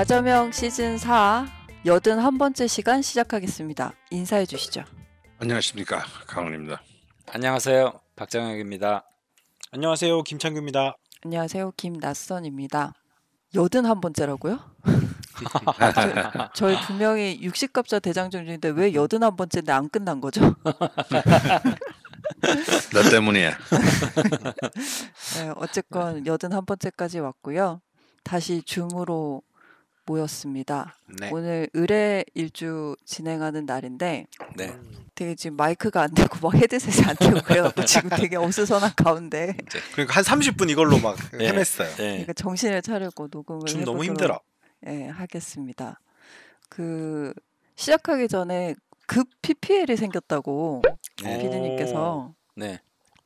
나저명 시즌 4 여든 한 번째 시간 시작하겠습니다. 인사해 주시죠. 안녕하십니까 강원입니다. 안녕하세요 박정혁입니다. 안녕하세요 김창규입니다. 안녕하세요 김낯선입니다. 여든 한 번째라고요? 저, 저희 분명히 60갑자 대장정인데 왜 여든 한 번째인데 안 끝난 거죠? 나 때문이야. 네, 어쨌건 여든 한 번째까지 왔고요. 다시 줌으로 모였습니다. 네. 오늘 의뢰 일주 진행하는 날인데 네. 되게 지금 마이크가 안 되고 막 헤드셋이 안 되고 그 지금 되게 어수선한 가운데 그러니까 한 30분 이걸로 막 네. 헤맸어요. 네. 그러니까 정신을 차리고 녹음을 좀 너무 힘들어. 예, 하겠습니다. 그 시작하기 전에 급 PPL이 생겼다고 네. 피디님께서 네.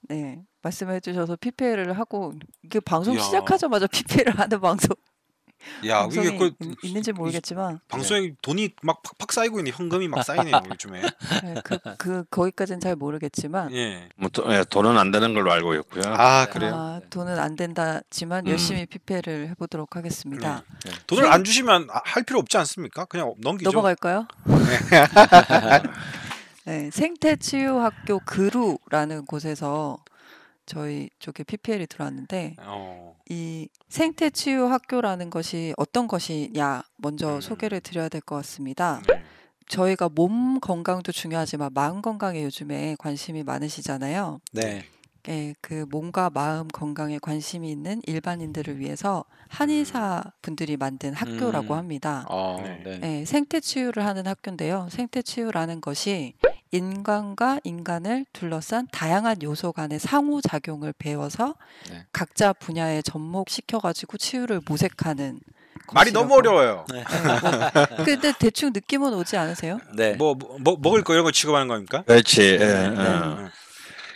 네 말씀해 주셔서 PPL을 하고 이게 방송 야. 시작하자마자 PPL을 하는 방송 야, 이게 그 음, 있는지 모르겠지만 방송에 네. 돈이 막 팍팍 쌓이고 있는 현금이 막 쌓이네요 뭐 요즘에. 네, 그, 그 거기까지는 잘 모르겠지만. 예. 뭐 도, 예, 돈은 안 되는 걸로 알고 있고요. 아 그래요? 아, 돈은 안 된다지만 음. 열심히 피폐를 해보도록 하겠습니다. 네. 돈을 네. 안 주시면 아, 할 필요 없지 않습니까? 그냥 넘기죠. 넘어갈까요? 네, 생태치유학교 그루라는 곳에서 저희 쪽에 PPL이 들어왔는데 어. 이 생태 치유 학교라는 것이 어떤 것이냐 먼저 음. 소개를 드려야 될 것 같습니다. 네. 저희가 몸 건강도 중요하지만 마음 건강에 요즘에 관심이 많으시잖아요. 네. 예, 그 몸과 마음 건강에 관심이 있는 일반인들을 위해서 한의사 음. 분들이 만든 학교라고 음. 합니다. 아, 네. 네. 예, 생태 치유를 하는 학교인데요. 생태 치유라는 것이 인간과 인간을 둘러싼 다양한 요소 간의 상호작용을 배워서 네. 각자 분야에 접목시켜가지고 치유를 모색하는 말이 것이라고. 너무 어려워요. 네. 네. 근데 대충 느낌은 오지 않으세요? 네. 뭐, 뭐, 뭐 먹을 거 이런 거 취급하는 겁니까? 그렇지. 예, 네. 예. 네.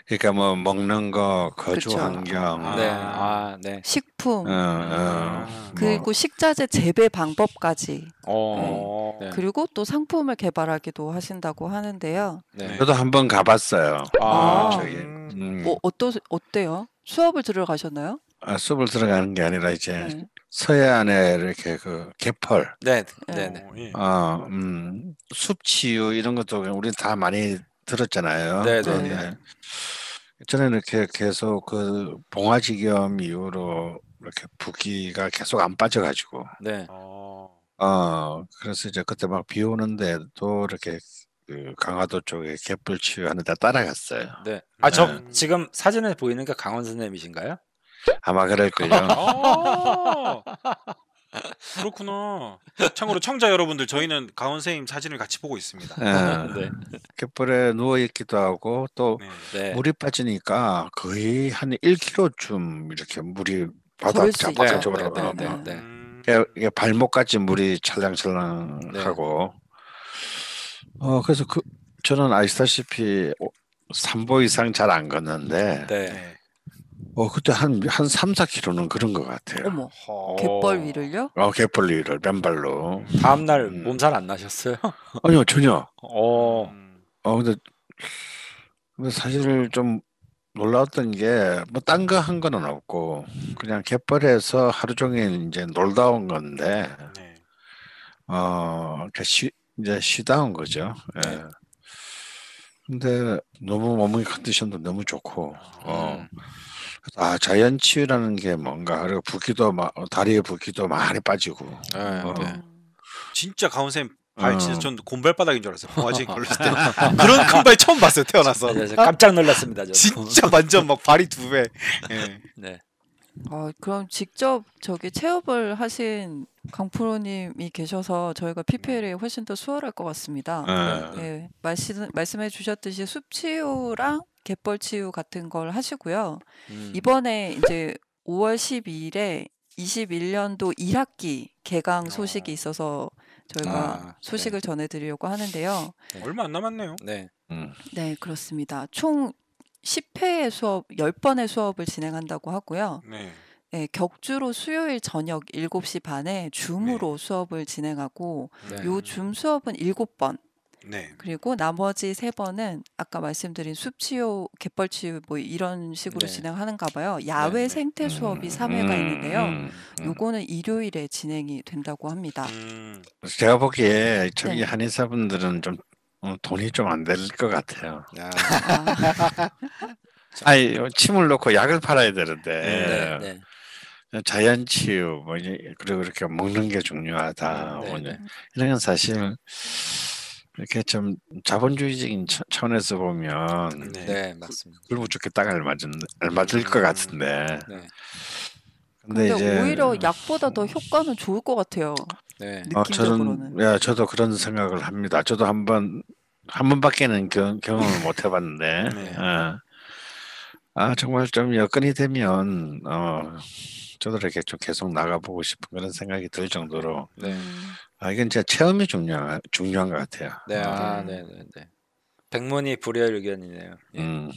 그러니까 뭐 먹는 거, 거주 그쵸. 환경, 아, 네. 아, 네. 식품, 어, 어, 아. 그리고 식자재 재배 방법까지. 어, 네. 네. 그리고 또 상품을 개발하기도 하신다고 하는데요. 네. 저도 한번 가봤어요. 아, 저기. 음. 음. 어, 어떠, 어때요? 수업을 들어가셨나요? 아, 수업을 들어가는 게 아니라 이제 네. 서해안에 이렇게 그 개펄, 네, 네, 네. 네. 어, 음, 숲치유 이런 것도 우리 다 많이 들었잖아요. 네네. 네. 저는 네, 네. 네. 이렇게 계속 그 봉화지겸 이후로 이렇게 부기가 계속 안 빠져가지고. 네. 아. 어. 그래서 이제 그때 막 비 오는데도 이렇게 그 강화도 쪽에 갯불 치유하는데 따라갔어요. 네. 아저 지금 사진에 보이는 게 강원 선생님이신가요? 아마 그럴걸요. 그렇구나. 참고로 청자 여러분들 저희는 가온 선생님 사진을 같이 보고 있습니다. 네. 네. 갯벌에 누워 있기도 하고 또 네. 네. 물이 빠지니까 거의 한 1km쯤 이렇게 물이 바다 잡빠져버려 네, 네, 어, 네, 어. 네. 예, 예, 발목까지 물이 찰랑찰랑하고. 네. 어 그래서 그 저는 아시다시피 3보 이상 잘 안 걷는데. 네. 어, 그때 한, 한 3, 4kg는 그런 것 같아요. 어머, 어. 갯벌 위를요? 어, 갯벌 위를 맨발로. 다음날 음. 몸살 안 나셨어요? 아니요, 전혀. 어. 음. 어, 근데, 근데 사실 좀 놀라웠던 게, 뭐, 딴거한 거는 없고, 그냥 갯벌에서 하루 종일 이제 놀다 온 건데, 네. 어, 쉬, 이제 쉬다 온 거죠. 예. 네. 근데 너무 몸의 컨디션도 너무 좋고, 어. 음. 아 자연치유라는 게 뭔가 그리고 붓기도 어, 다리에 부기도 많이 빠지고. 네, 어. 네. 진짜 가훈 쌤. 발 어. 진짜 전 곰발바닥인 줄 알았어요. 봉화진 걸렸을 때 그런 큰 발 처음 봤어요. 태어나서 네, 네, 깜짝 놀랐습니다. 저. 진짜 완전 막 발이 두 배. 예. 네. 어, 그럼 직접 저기 체험을 하신 강프로님이 계셔서 저희가 PPL이 훨씬 더 수월할 것 같습니다. 네. 네. 말씀 말씀해 주셨듯이 숲치유랑 갯벌 치유 같은 걸 하시고요. 음. 이번에 이제 5월 12일에 21년도 1학기 개강 아. 소식이 있어서 저희가 아, 소식을 네. 전해드리려고 하는데요. 네. 얼마 안 남았네요. 네. 음. 네, 그렇습니다. 총 10회의 수업, 10번의 수업을 진행한다고 하고요. 네. 네, 격주로 수요일 저녁 7시 반에 줌으로 네. 수업을 진행하고 네. 요줌 수업은 7번 네. 그리고 나머지 세 번은 아까 말씀드린 숲치유, 갯벌치유 뭐 이런 식으로 네. 진행하는가 봐요. 야외 네. 생태 음, 수업이 음, 삼 3회가 음, 있는데요. 음, 요거는 일요일에 진행이 된다고 합니다. 음. 제가 보기에 저기 네. 한의사분들은 좀 어, 돈이 좀 안 될 것 같아요. 아. 아니 침을 놓고 약을 팔아야 되는데 네, 네. 자연 치유 뭐 그리고 이렇게 먹는 게 중요하다 네, 뭐 이런 건 사실 이렇게 좀 자본주의적인 차원에서 보면 네, 네 맞습니다. 굶어 죽겠다 알맞은 알맞을 것 음, 같은데. 네. 근데, 근데 이제, 오히려 약보다 더 효과는 좋을 것 같아요. 네. 어, 저는 야 저도 그런 생각을 합니다. 저도 한번 한 번밖에는 경, 경험을 못 해봤는데. 네. 어. 아 정말 좀 여건이 되면 어 저도 이렇게 좀 계속 나가보고 싶은 그런 생각이 들 정도로 네. 음. 아 이건 진짜 체험이 중요한 중요한 것 같아요. 네, 아, 네, 네, 네. 백문이 불여일 의견이네요. 예. 음.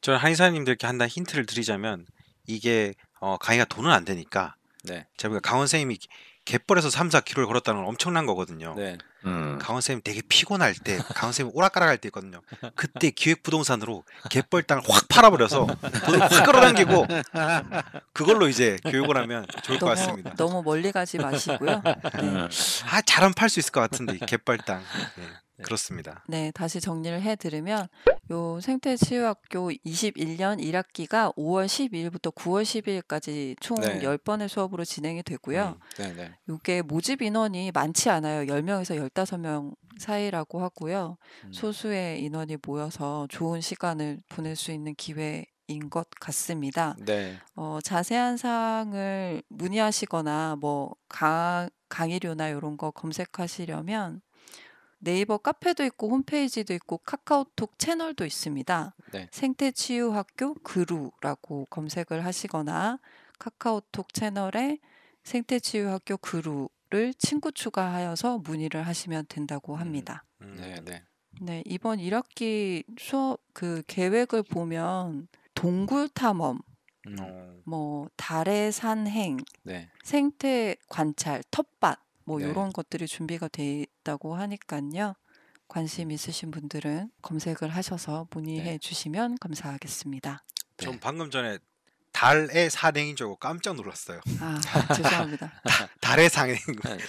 저는 한의사님들께 한단 힌트를 드리자면 이게 어, 강의가 돈은 안 되니까 네. 제가 강원 선생님이 갯벌에서 3, 4 k 로를 걸었다는 건 엄청난 거거든요. 네. 음. 강원 쌤이 되게 피곤할 때, 강원 쌤이 오락가락할 때 있거든요. 그때 기획부동산으로 갯벌 땅을 확 팔아버려서 돈을 확 끌어당기고 그걸로 이제 교육을 하면 좋을 너무, 것 같습니다. 너무 멀리 가지 마시고요. 네. 음. 아 잘하면 팔 수 있을 것 같은데 갯벌 땅. 네. 네. 그렇습니다. 네, 다시 정리를 해드리면요 생태치유학교 21년 1학기가 5월 12일부터 9월 12일까지 총 네. 10번의 수업으로 진행이 되고요. 음, 네, 네, 요게 모집 인원이 많지 않아요. 10명에서 15명 사이라고 하고요. 음. 소수의 인원이 모여서 좋은 시간을 보낼 수 있는 기회 인것 같습니다. 네. 어, 자세한 사항을 문의하시거나 뭐 강, 강의료나 이런 거 검색하시려면 네이버 카페도 있고 홈페이지도 있고 카카오톡 채널도 있습니다. 네. 생태치유학교 그루라고 검색을 하시거나 카카오톡 채널에 생태치유학교 그루를 친구 추가하여서 문의를 하시면 된다고 음. 합니다. 음, 네, 네. 네, 이번 1학기 수업 그 계획을 보면 동굴 탐험 음. 뭐 달의 산행, 네. 생태 관찰, 텃밭 뭐 네. 이런 것들이 준비가 돼 있다고 하니까요. 관심 음. 있으신 분들은 검색을 하셔서 네. 문의해 네. 주시면 감사하겠습니다. 전 네. 방금 전에 달의 산행인 줄 알고 깜짝 놀랐어요. 아, 죄송합니다. 달의 산행,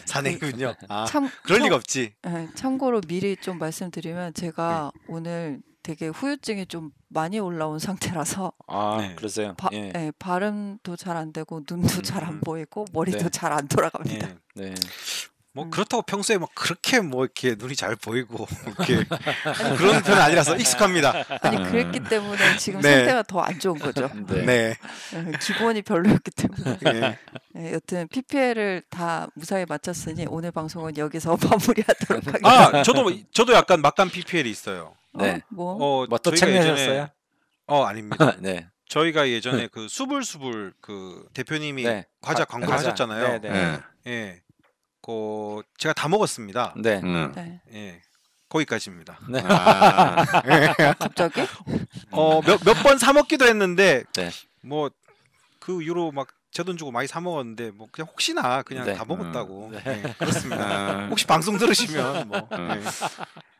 산행군요. 네, 그 아, 참, 그럴 참, 리가 없지. 참고로 미리 좀 말씀드리면 제가 네. 오늘 되게 후유증이 좀 많이 올라온 상태라서 아 네. 그러세요. 바, 예. 예, 발음도 잘 안 되고 눈도 음, 잘안 음. 보이고 머리도 네. 잘안 돌아갑니다. 예. 네. 뭐 음. 그렇다고 평소에 막 그렇게 뭐 이렇게 눈이 잘 보이고 이렇게 아니, 그런 편은 아니라서 익숙합니다. 아니 음. 그랬기 때문에 지금 네. 상태가 더 안 좋은 거죠. 네. 네. 네. 예, 기본이 별로였기 때문에. 네. 네, 여튼 PPL을 다 무사히 마쳤으니 오늘 방송은 여기서 마무리하도록 아, 하겠습니다. 아 저도 저도 약간 막간 PPL이 있어요. 어, 네. 뭐. 어, 뭐? 어, 뭐또 저희가 예전에 어 아닙니다. 네. 저희가 예전에 그 수불수불 그 대표님이 네. 과자 광고를 과자. 하셨잖아요. 네. 네. 예. 예. 그 제가 다 먹었습니다. 네. 음. 네. 예. 거기까지입니다. 네. 아, 갑자기? 어, 몇 몇 번 사 먹기도 했는데 네. 뭐그 이후로 막 제돈 주고 많이 사 먹었는데 뭐 그냥 혹시나 그냥 네. 다 먹었다고 음. 네. 네. 그렇습니다. 아. 혹시 방송 들으시면 뭐 음. 네.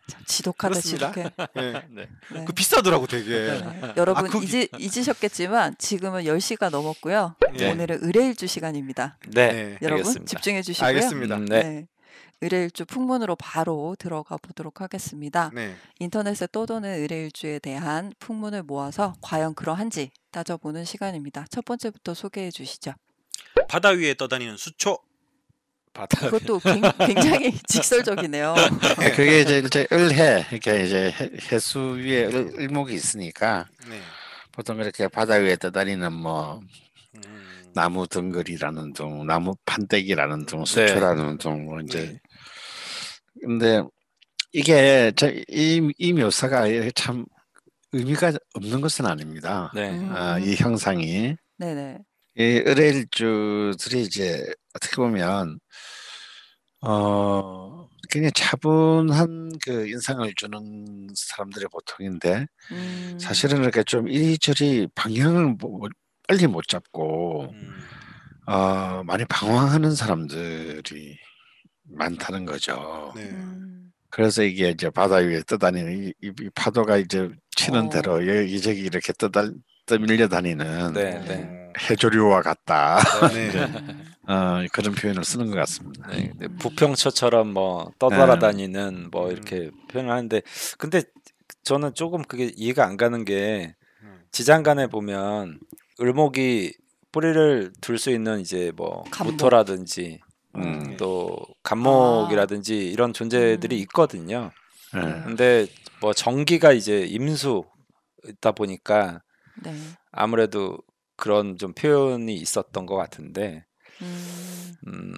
참 지독하다 그렇습니다. 지독해. 네. 네. 네. 그 비싸더라고 되게. 아, 여러분 아, 그... 잊 잊으셨겠지만 지금은 10시가 넘었고요. 오늘은 의뢰일주 시간입니다. 네. 여러분 알겠습니다. 집중해 주시고요. 알겠습니다. 음, 네. 의뢰일주 풍문으로 바로 들어가 보도록 하겠습니다. 네. 인터넷에 떠도는 의뢰일주에 대한 풍문을 모아서 과연 그러한지 따져보는 시간입니다. 첫 번째부터 소개해 주시죠. 바다 위에 떠다니는 수초. 바다. 그것도 굉장히 직설적이네요. 네, 그게 이제 이제 을해 이렇게 그러니까 이제 해수 위에 을, 목이 있으니까 네. 보통 이렇게 바다 위에 떠다니는 뭐 음. 나무 등글이라는 둥, 나무 판때기라는 둥, 네. 수초라는 네. 둥, 뭐 이제 네. 근데 이게 이, 이 묘사가 참 의미가 없는 것은 아닙니다. 네. 음. 아, 이 형상이. 네네. 이 의뢰일주들이 이제 어떻게 보면 어 굉장히 차분한 그 인상을 주는 사람들이 보통인데 음. 사실은 이렇게 좀 이리저리 방향을 빨리 못 잡고 음. 어, 많이 방황하는 사람들이 많다는 거죠. 네. 음. 그래서 이게 이제 바다 위에 떠다니는 이, 이 파도가 이제 치는 오. 어. 대로 여기저기 이렇게 떠달 떠밀려 다니는 네, 네. 해조류와 같다. 네. 어, 그런 표현을 쓰는 것 같습니다. 네, 부평초처럼뭐 떠돌아다니는 네. 뭐 이렇게 표현을 하는데 근데 저는 조금 그게 이해가 안 가는 게 음. 지장간에 보면 을목이 뿌리를 둘 수 있는 이제 뭐 감목. 무토라든지 음, 음, 또 감목이라든지 아. 이런 존재들이 음. 있거든요. 네. 근데 뭐 전기가 이제 임수 있다 보니까 네. 아무래도 그런 좀 표현이 있었던 것 같은데 음, 음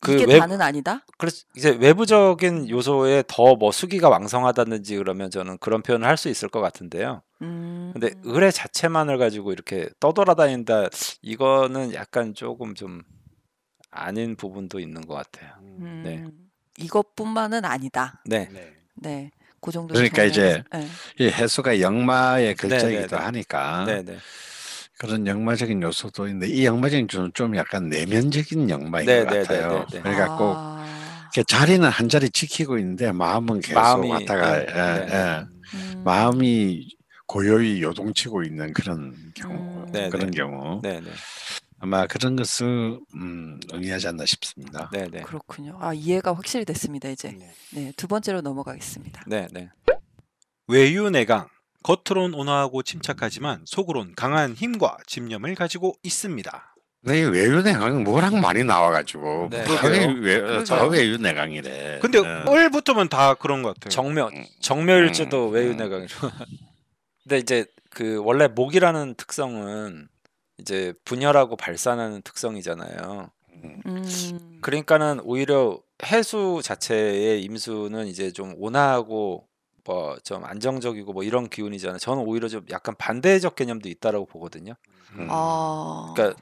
그 이게 외, 다는 아니다. 그래서 이제 외부적인 요소에 더 뭐 수기가 왕성하다든지 그러면 저는 그런 표현을 할 수 있을 것 같은데요. 음. 근데 의뢰 자체만을 가지고 이렇게 떠돌아다닌다 이거는 약간 조금 좀 아닌 부분도 있는 것 같아요. 음. 네. 음, 이것뿐만은 아니다. 네. 네. 네. 그 정도 그러니까 이제 네. 이 해수가 영마의 글자이기도 네네 하니까 네네. 그런 영마적인 요소도 있는데 이 영마적인 요소는 좀 약간 내면적인 영마인 네것 같아요. 네네 그러니까 꼭 자리는 한 자리 지키고 있는데 마음은 계속 마음이, 왔다가 네. 예, 예. 음... 마음이 고요히 요동치고 있는 그런 경우 네 그런 경우. 네네. 아마 그런 것을 음, 의미하지 않나 싶습니다. 네, 네. 그렇군요. 아 이해가 확실히 됐습니다. 이제 네. 네, 두 번째로 넘어가겠습니다. 네, 네. 외유내강 겉으론 온화하고 침착하지만 속으론 강한 힘과 집념을 가지고 있습니다. 네, 외유내강은 뭐랑 많이 나와가지고 다 네. 외, 외, 다 외유내강이래. 근데 네. 어. 부터면다 그런 것 같아요. 정묘 정묘일지도 음, 음. 외유내강이죠. 근데 이제 그 원래 목이라는 특성은 이제 분열하고 발산하는 특성이잖아요. 음. 음. 그러니까는 오히려 해수 자체의 임수는 이제 좀 온화하고 뭐 좀 안정적이고 뭐 이런 기운이잖아요. 저는 오히려 좀 약간 반대적 개념도 있다라고 보거든요. 음. 아. 그러니까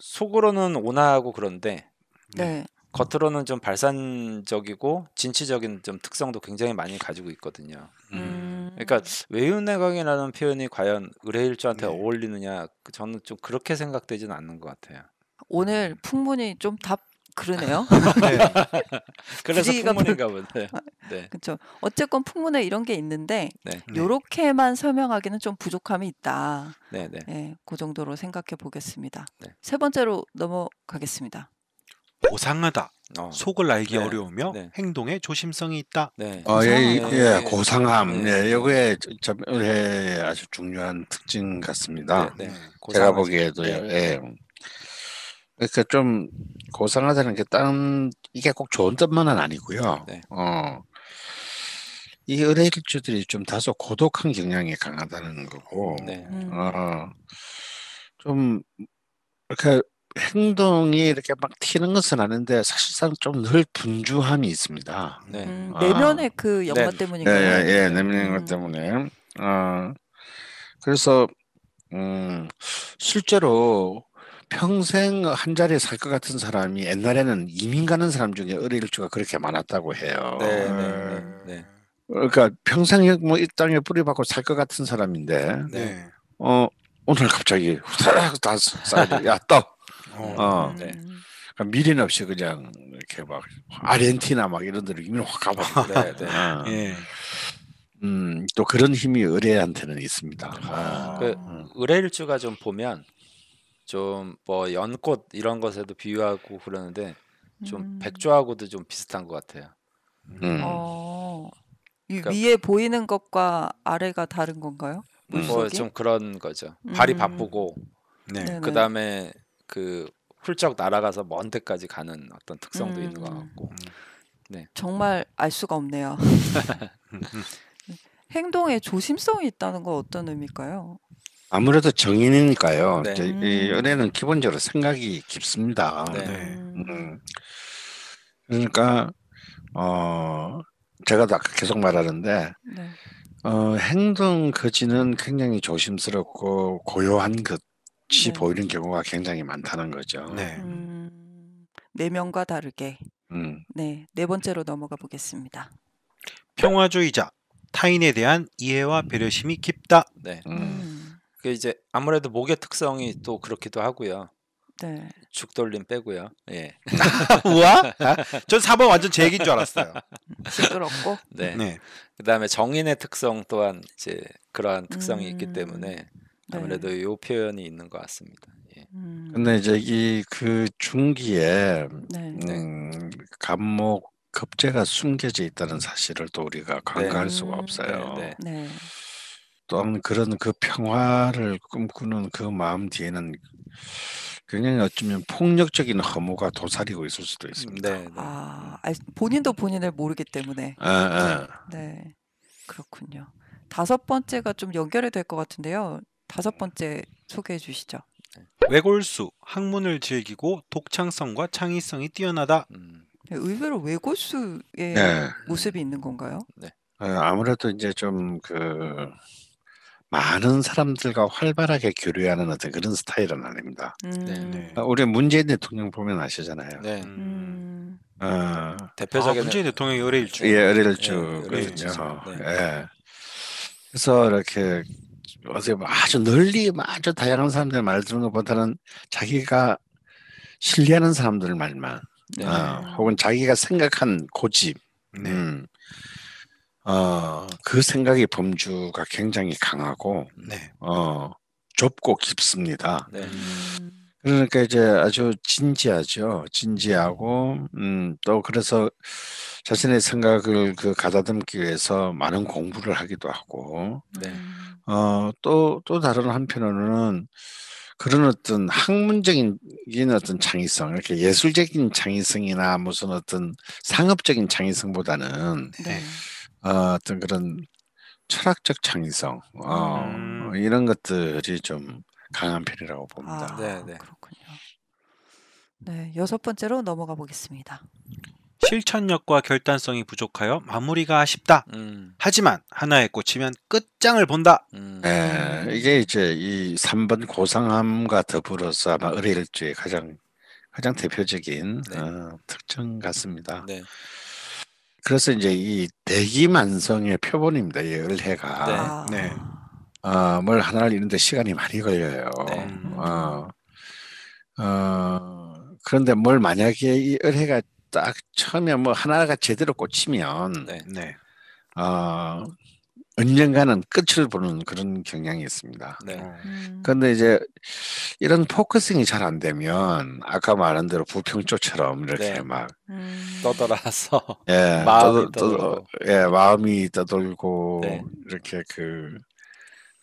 속으로는 온화하고 그런데 네. 네. 겉으로는 좀 발산적이고 진취적인 좀 특성도 굉장히 많이 가지고 있거든요. 음. 그러니까 음. 외유내강이라는 표현이 과연 의뢰일주한테 네. 어울리느냐 그 저는 좀 그렇게 생각되진 않는 것 같아요. 오늘 음. 풍문이 좀 답 그러네요. 네. 그래서 풍문인가 보네 아, 네. 그렇죠. 어쨌건 풍문에 이런 게 있는데 네. 네. 요렇게만 설명하기는 좀 부족함이 있다. 네, 네. 예, 그 정도로 생각해 보겠습니다. 네. 세 번째로 넘어가겠습니다. 고상하다. 어. 속을 알기 네. 어려우며 네. 행동에 조심성이 있다. 네. 어, 예, 예, 고상함. 예, 네. 네. 네, 요게 저 아주 중요한 특징 같습니다. 음, 제가 보기에도 예. 그러니까 좀 고상하다는 게딴 이게 꼭 좋은 뜻만은 아니고요. 어. 이 의뢰일주들이 좀 다소 고독한 경향이 강하다는 거고, 어, 음. 좀, 이렇게 그러니까 행동이 이렇게 막 튀는 것은 아닌데 사실상 좀 늘 분주함이 있습니다. 네. 음, 아. 내면의 아. 그 영화 네. 때문인가요? 네, 예, 예, 예. 음. 내면의 영화 음. 때문에. 아, 그래서 음, 실제로 평생 한 자리에 살 것 같은 사람이 옛날에는 이민 가는 사람 중에 어릴 주가 그렇게 많았다고 해요. 네, 네, 네, 네, 네. 그러니까 평생 뭐이 땅에 뿌리박고 살 것 같은 사람인데, 네. 어 오늘 갑자기 후다닥 다쌓야 떠. 어. 어. 네. 음. 그러니까 미련 없이 그냥 이렇게 막 아르헨티나 막 이런 데로 이미확 가봐. 봤 네, 네. 어. 예. 음, 또 그런 힘이 의뢰한테는 있습니다. 아. 그 음. 의뢰일주가 좀 보면 좀 뭐 연꽃 이런 것에도 비유하고 그러는데 좀 음. 백조하고도 좀 비슷한 것 같아요. 음. 어, 그러니까 위에 보이는 것과 아래가 다른 건가요? 음. 뭐 뭐좀 그런 거죠. 발이 음. 바쁘고 네. 네. 그 다음에 그 훌쩍 날아가서 먼 데까지 가는 어떤 특성도 음. 있는 것 음. 같고. 음. 네. 정말 알 수가 없네요. 행동에 조심성이 있다는 건 어떤 의미일까요? 아무래도 정인이니까요. 네. 음. 연애는 기본적으로 생각이 깊습니다. 네. 네. 음. 음. 그러니까 어 제가 아까 계속 말하는데 네. 어, 행동 거지는 굉장히 조심스럽고 고요한 것 없이 네. 보이는 경우가 굉장히 많다는 거죠. 네. 네 음, 명과 다르게. 음. 네, 네 번째로 넘어가 보겠습니다. 평화주의자 타인에 대한 이해와 배려심이 깊다. 네. 음. 그 이제 아무래도 목의 특성이 또 그렇기도 하고요. 네. 죽돌림 빼고요. 예. 우와? 아, 전 4번 완전 제기인줄 알았어요. 시끄럽고. 네. 네. 그다음에 정인의 특성 또한 이제 그러한 특성이 음... 있기 때문에 네. 아무래도 네. 요 표현이 있는 것 같습니다. 예. 음. 근데 이제 이 그 중기에 네. 음, 감목 급제가 숨겨져 있다는 사실을 또 우리가 네. 간과할 네. 수가 없어요. 네, 네. 또한 그런 그 평화를 꿈꾸는 그 마음 뒤에는 굉장히 어쩌면 폭력적인 허무가 도사리고 있을 수도 있습니다. 네, 아, 음. 본인도 본인을 모르기 때문에. 아, 아. 네, 그렇군요. 다섯 번째가 좀 연결이 될 것 같은데요. 다섯 번째 소개해 주시죠. 네. 외골수 학문을 즐기고 독창성과 창의성이 뛰어나다. 음. 네, 의외로 외골수의 네. 모습이 있는 건가요? 네. 네 아무래도 이제 좀그 많은 사람들과 활발하게 교류하는 어떤 그런 스타일은 아닙니다. 음. 아, 우리 문재인 대통령 보면 아시잖아요. 음. 어, 대표적인 아, 문재인 대통령이 의뢰주 예, 의뢰주거든요 예, 그렇죠. 어, 예. 그래서 이렇게 어떻게 보면 뭐 아주 널리 뭐 아주 다양한 사람들 말 듣는 것보다는 자기가 신뢰하는 사람들 말만 네. 어, 혹은 자기가 생각한 고집 네. 음, 어, 그 생각의 범주가 굉장히 강하고 네. 어, 좁고 깊습니다. 네. 그러니까 이제 아주 진지하죠. 진지하고 음, 또 그래서 자신의 생각을 그 가다듬기 위해서 많은 공부를 하기도 하고 네. 음. 어또또 또 다른 한편으로는 그런 어떤 학문적인 어떤 창의성 이렇게 예술적인 창의성이나 무슨 어떤 상업적인 창의성보다는 네. 어, 어떤 그런 철학적 창의성 어, 음. 이런 것들이 좀 강한 편이라고 봅니다. 아, 네, 네. 그렇군요. 네, 여섯 번째로 넘어가 보겠습니다. 실천력과 결단성이 부족하여 마무리가 아쉽다. 음. 하지만 하나에 꽂히면 끝장을 본다. 음. 에, 네, 이게 이제 이 3번 고상함과 더불어서 아마 의뢰일주의 가장 가장 대표적인 네. 어, 특징 같습니다. 네. 그래서 이제 이 대기만성의 표본입니다. 이 을해가. 네. 네. 아. 어, 뭘 하나를 이는데 시간이 많이 걸려요. 네. 어, 어, 그런데 뭘 만약에 이 을해가 딱 처음에 뭐 하나가 제대로 꽂히면 네. 네. 어, 은연간은 끝을 보는 그런 경향이 있습니다. 네. 그런데 어. 음. 이제 이런 포커싱이 잘 안 되면 아까 말한 대로 부평조처럼 이렇게 네. 막 음. 떠돌아서 예, 마음이 떠돌, 떠돌, 예, 마음이 떠돌고 네. 이렇게 그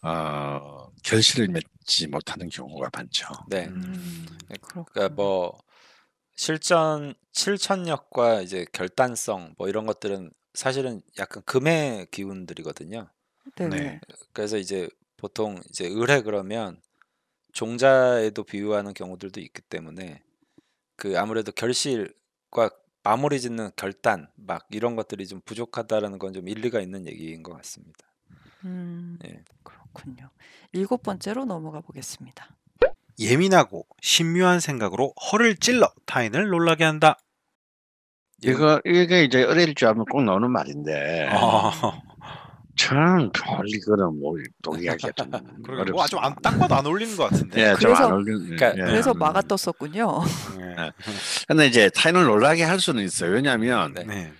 어, 결실을 맺지 못하는 경우가 많죠. 네. 음. 그러니까 뭐 실전 실천력과 이제 결단성 뭐 이런 것들은 사실은 약간 금의 기운들이거든요. 네. 그래서 이제 보통 이제 을해 그러면 종자에도 비유하는 경우들도 있기 때문에 그 아무래도 결실과 마무리 짓는 결단 막 이런 것들이 좀 부족하다라는 건 좀 일리가 있는 얘기인 것 같습니다. 음, 예. 그렇군요. 일곱 번째로 넘어가 보겠습니다. 예민하고 신묘한 생각으로 허를 찔러 타인을 놀라게 한다. 이거 이게 이제 어릴 줄 알면 꼭 나오는 말인데 어. 참별 이거는 뭐동의하기좀 어렵습니다. 딱 봐도 안 어울리는 것 같은데. 예, 그래서 어울리는, 예, 그러니까, 예. 그래서 막아 떴었군요. 네. 예. 근데 이제 타인을 놀라게 할 수는 있어요. 왜냐하면 네.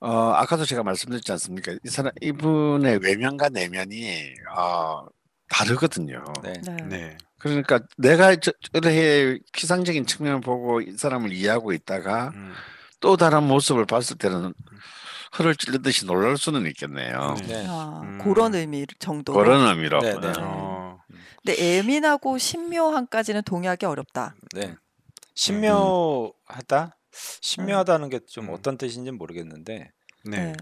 어, 아까도 제가 말씀드렸지 않습니까? 이 사람 이분의 외면과 내면이 어, 다르거든요. 네. 네. 네. 그러니까 내가 저뢰의 피상적인 측면을 보고 이 사람을 이해하고 있다가 음. 또 다른 모습을 봤을 때는 허를 찔르듯이 놀랄 수는 있겠네요. 네. 아, 음. 그런 의미 정도. 그런 의미로. 네, 네. 어. 근데 예민하고 신묘한까지는 동의하기 어렵다. 네. 음. 신묘하다? 신묘하다는 게좀 음. 어떤 뜻인지 모르겠는데 네. 네.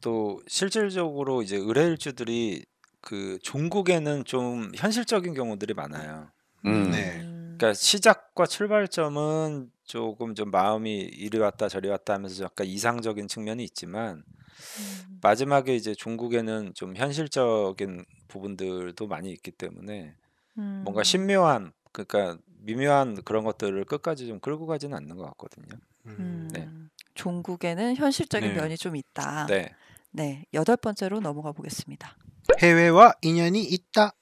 또 실질적으로 이제 의뢰일주들이 그 종국에는 좀 현실적인 경우들이 많아요. 음. 음 네. 음. 그러니까 시작과 출발점은 조금 좀 마음이 이리 왔다 저리 왔다 하면서 약간 이상적인 측면이 있지만 음. 마지막에 이제 종국에는 좀 현실적인 부분들도 많이 있기 때문에 음. 뭔가 신묘한 그러니까 미묘한 그런 것들을 끝까지 좀 끌고 가지는 않는 것 같거든요. 음. 네. 음. 종국에는 현실적인 네. 면이 좀 있다. 네. 네, 여덟 번째로 넘어가 보겠습니다. 해외와 인연이 있다.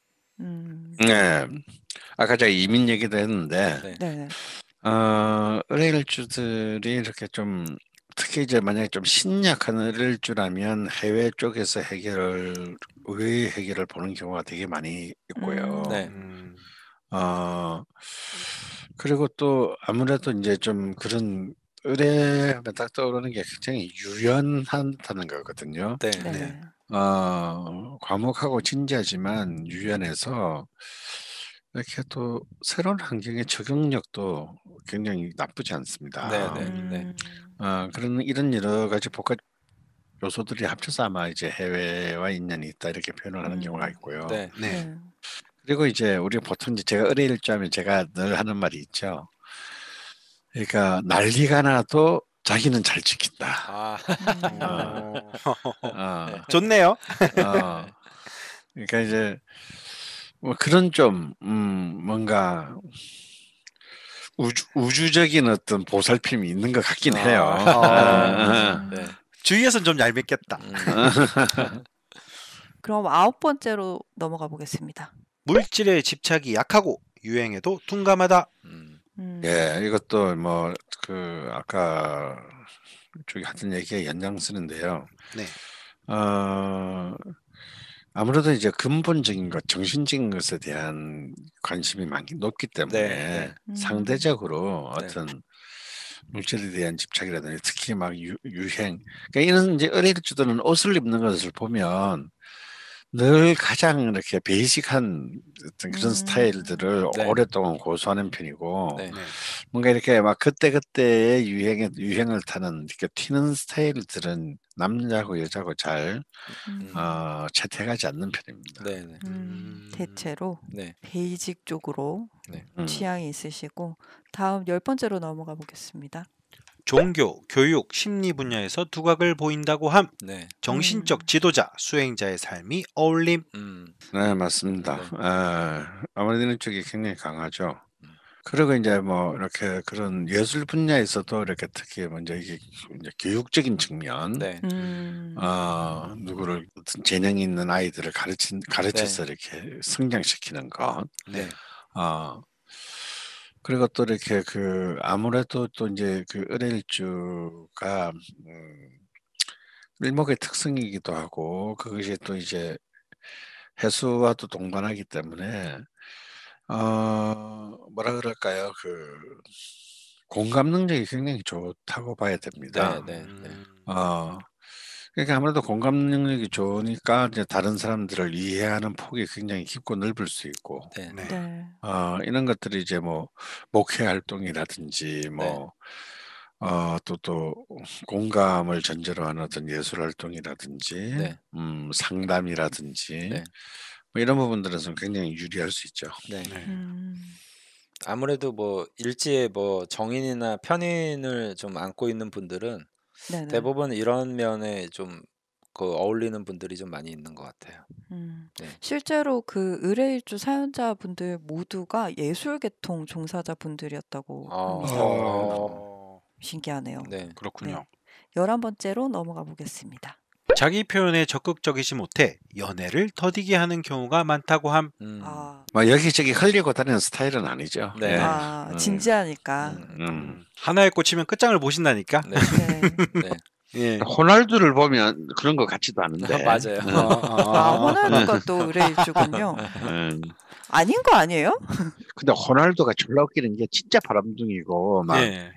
음. 네. 아까 제가 이민 얘기도 했는데 네. 네. 어, 의뢰일주들이 이렇게 좀 특히 이제 만약에 좀 신약한 의뢰일주라면 해외 쪽에서 해결을 의 해결을 보는 경우가 되게 많이 있고요. 음. 네. 음. 어, 그리고 또 아무래도 이제 좀 그런 의뢰 하면 딱 떠오르는 게 굉장히 유연하다는 거거든요. 네. 네. 네. 어, 과묵하고 진지하지만 유연해서 이렇게 또 새로운 환경의 적용력도 굉장히 나쁘지 않습니다. 네네. 네, 네. 음. 어, 그런 이런 여러 가지 복합 요소들이 합쳐서 아마 이제 해외와 인연이 있다 이렇게 표현을 하는 음. 경우가 있고요. 네. 네. 네. 그리고 이제 우리가 보통 이제 제가 어레일자면 제가 늘 하는 말이 있죠. 그러니까 난리가 나도 자기는 잘 지킨다. 아. 어. 어. 네, 좋네요. 어. 그러니까 이제 뭐 그런 좀 음, 뭔가 우주, 우주적인 어떤 보살핌이 있는 것 같긴 아. 해요. 아. 네. 어. 주위에서는 좀 얄밉겠다. 음. 그럼 아홉 번째로 넘어가 보겠습니다. 물질에 집착이 약하고 유행에도 둔감하다. 음. 음. 예, 이것도 뭐 그 아까 저기 하던 얘기에 연장쓰는데요. 네. 어, 아무래도 이제 근본적인 것, 정신적인 것에 대한 관심이 많기 높기 때문에 네. 네. 음. 상대적으로 네. 어떤 물질에 대한 집착이라든지 특히 막 유, 행 그러니까 이런 이제 어릴 때는 옷을 입는 것을 보면 늘 가장 이렇게 베이직한 어떤 그런 음. 스타일들을 네. 오랫동안 고수하는 편이고 네. 네. 뭔가 이렇게 막 그때 그때의 유행에 유행을 타는 이렇게 튀는 스타일들은 남자고 여자고 잘 음. 어, 채택하지 않는 편입니다. 네, 네. 음, 음, 대체로 네. 베이직 쪽으로 음. 취향이 있으시고 다음 열 번째로 넘어가 보겠습니다. 종교, 교육, 심리 분야에서 두각을 보인다고 함. 네. 정신적 음. 지도자, 수행자의 삶이 어울림. 음. 네, 맞습니다. 네. 아, 아무래도 이런 쪽이 굉장히 강하죠. 음. 그리고 이제 뭐 이렇게 그런 예술 분야에서도 이렇게 특히 먼저 뭐 이게 이제 교육적인 측면, 네. 아, 음. 어, 누구를 어떤 재능 있는 아이들을 가르친 가르쳐서 네. 이렇게 성장시키는 것, 네. 어, 그리고 또 이렇게 그 아무래도 또 이제 그 을일주가 음, 일목의 특성이기도 하고 그것이 또 이제 해수와 또 동반하기 때문에 어 뭐라 그럴까요 그 공감 능력이 굉장히 좋다고 봐야 됩니다. 네, 네, 네. 음. 어 그러니까 아무래도 공감 능력이 좋으니까 이제 다른 사람들을 이해하는 폭이 굉장히 깊고 넓을 수 있고, 네. 네. 네. 어, 이런 것들이 이제 뭐 목회 활동이라든지 뭐 네. 어, 또, 또, 공감을 전제로 하는 어떤 예술 활동이라든지, 네. 음, 상담이라든지, 네. 뭐 이런 부분들에서 굉장히 유리할 수 있죠. 네. 음. 네. 아무래도 뭐, 일지에 뭐, 정인이나 편인을 좀 안고 있는 분들은 네네. 대부분 이런 면에 좀 그 어울리는 분들이 좀 많이 있는 것 같아요. 음. 네. 실제로 그 의뢰일주 사연자분들 모두가 예술계통 종사자분들이었다고 합니다. 아. 아. 신기하네요. 네. 네. 그렇군요. 11번째로 넘어가 보겠습니다. 자기 표현에 적극적이지 못해 연애를 더디게 하는 경우가 많다고 함. 음. 아, 뭐 여기저기 흘리고 다니는 스타일은 아니죠. 네. 네. 아, 음. 진지하니까. 음. 음. 음. 하나에 꽂히면 끝장을 보신다니까. 네. 네. 네. 예. 호날두를 보면 그런 것 같지도 않은데. 어, 어, 어. 아, 맞아요. 아, 호날두가 또의뢰주군요 아닌 거 아니에요? 근데 호날두가 졸라 웃기는 게 진짜 바람둥이고 막 예.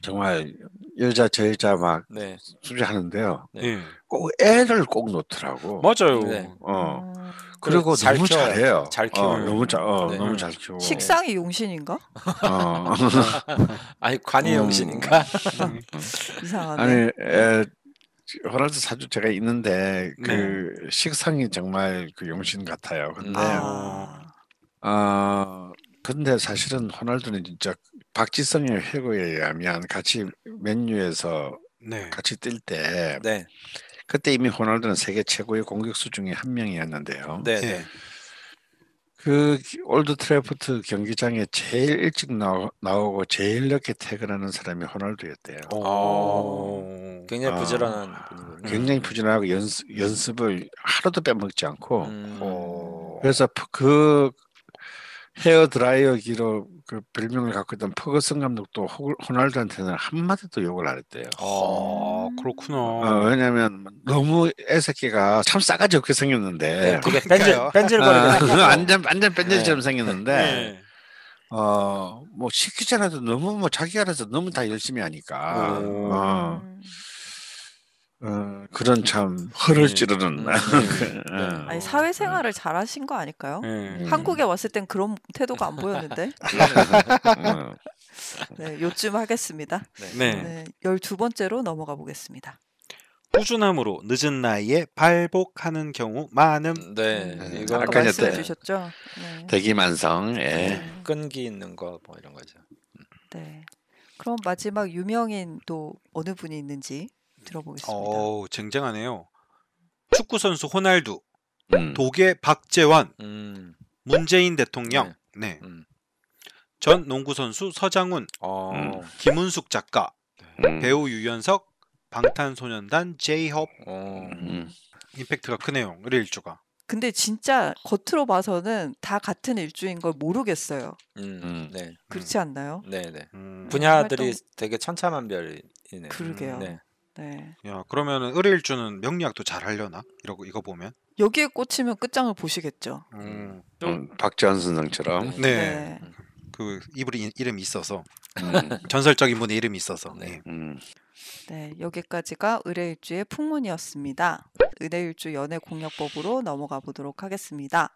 정말 여자 저 여자 막 네. 수리하는데요. 네. 예. 꼭 애를 꼭 놓더라고. 맞아요. 네. 어. 음. 그리고 잘 너무 키워요. 잘해요. 잘 키워. 어, 너무 잘, 어, 네. 너무 잘 키워. 식상이 용신인가? 어. 아니 관이 음. 용신인가? 이상하네. 아니 호라즈 사주 제가 있는데 그 네. 식상이 정말 그 용신 같아요. 근데 아. 어, 근데 사실은 호날두는 진짜 박지성의 회고에 의하면 같이 맨유에서 네. 같이 뛸때 네. 그때 이미 호날두는 세계 최고의 공격수 중에 한 명이었는데요. 네. 네. 예. 그 올드 트래포트 경기장에 제일 일찍 나오, 고 제일 늦게 퇴근하는 사람이 호날두였대요. 오. 굉장히 아, 부지런한 아, 굉장히 음. 부지런하고 연습 연습을 하루도 빼먹지 않고. 음. 그래서 그 헤어 드라이어기로 그 별명을 갖고 있던 퍼거슨 감독도 호, 날두한테는 한마디도 욕을 안 했대요. 아 음. 그렇구나. 어, 왜냐면 하 너무 애새끼가 참 싸가지 없게 생겼는데. 되게 네, 뺀질 뺀질거리고. 어, 완전 완전 네. 뺀질처럼 생겼는데. 네. 어뭐 시키잖아도 너무 뭐 자기 알아서 너무 다 열심히 하니까. 음. 어. 어, 그런 그렇죠. 참 허를 네. 찌르는 네. 그, 네. 어. 아니 사회생활을 잘하신 거 아닐까요? 네. 음. 한국에 왔을 땐 그런 태도가 안 보였는데. 어. 네, 요쯤 하겠습니다. 네. 네. 12번째로 넘어가 보겠습니다. 꾸준함으로 늦은 나이에 발복하는 경우 많음. 네, 음, 이거 아까 말씀해 주셨죠. 네. 대기만성, 예. 네. 끈기 있는 거 뭐 이런 거죠. 네, 그럼 마지막 유명인 또 어느 분이 있는지 들어보겠습니다. 어, 쟁쟁하네요. 축구 선수 호날두, 음. 독일 박재환, 음. 문재인 대통령, 네. 네. 음. 전 농구 선수 서장훈, 어. 음. 김은숙 작가, 네. 음. 배우 유연석, 방탄소년단 제이홉. 어. 음. 임팩트가 크네요. 의뢰 일조가. 근데 진짜 겉으로 봐서는 다 같은 일주인 걸 모르겠어요. 음, 네. 그렇지 않나요? 네, 네. 분야들이 활동... 되게 천차만별이네요. 그러게요. 네. 네. 야, 그러면은 을일주는 명리학도 잘 하려나? 이러고 이거 보면 여기에 꽂히면 끝장을 보시겠죠. 음, 음 박지한 선생처럼. 네. 네. 네. 그 이분이 이름이 있어서 음. 전설적인 분의 이름이 있어서. 네. 예. 음. 네, 여기까지가 의일주의 풍문이었습니다. 의뢰일주 연애 공략법으로 넘어가 보도록 하겠습니다.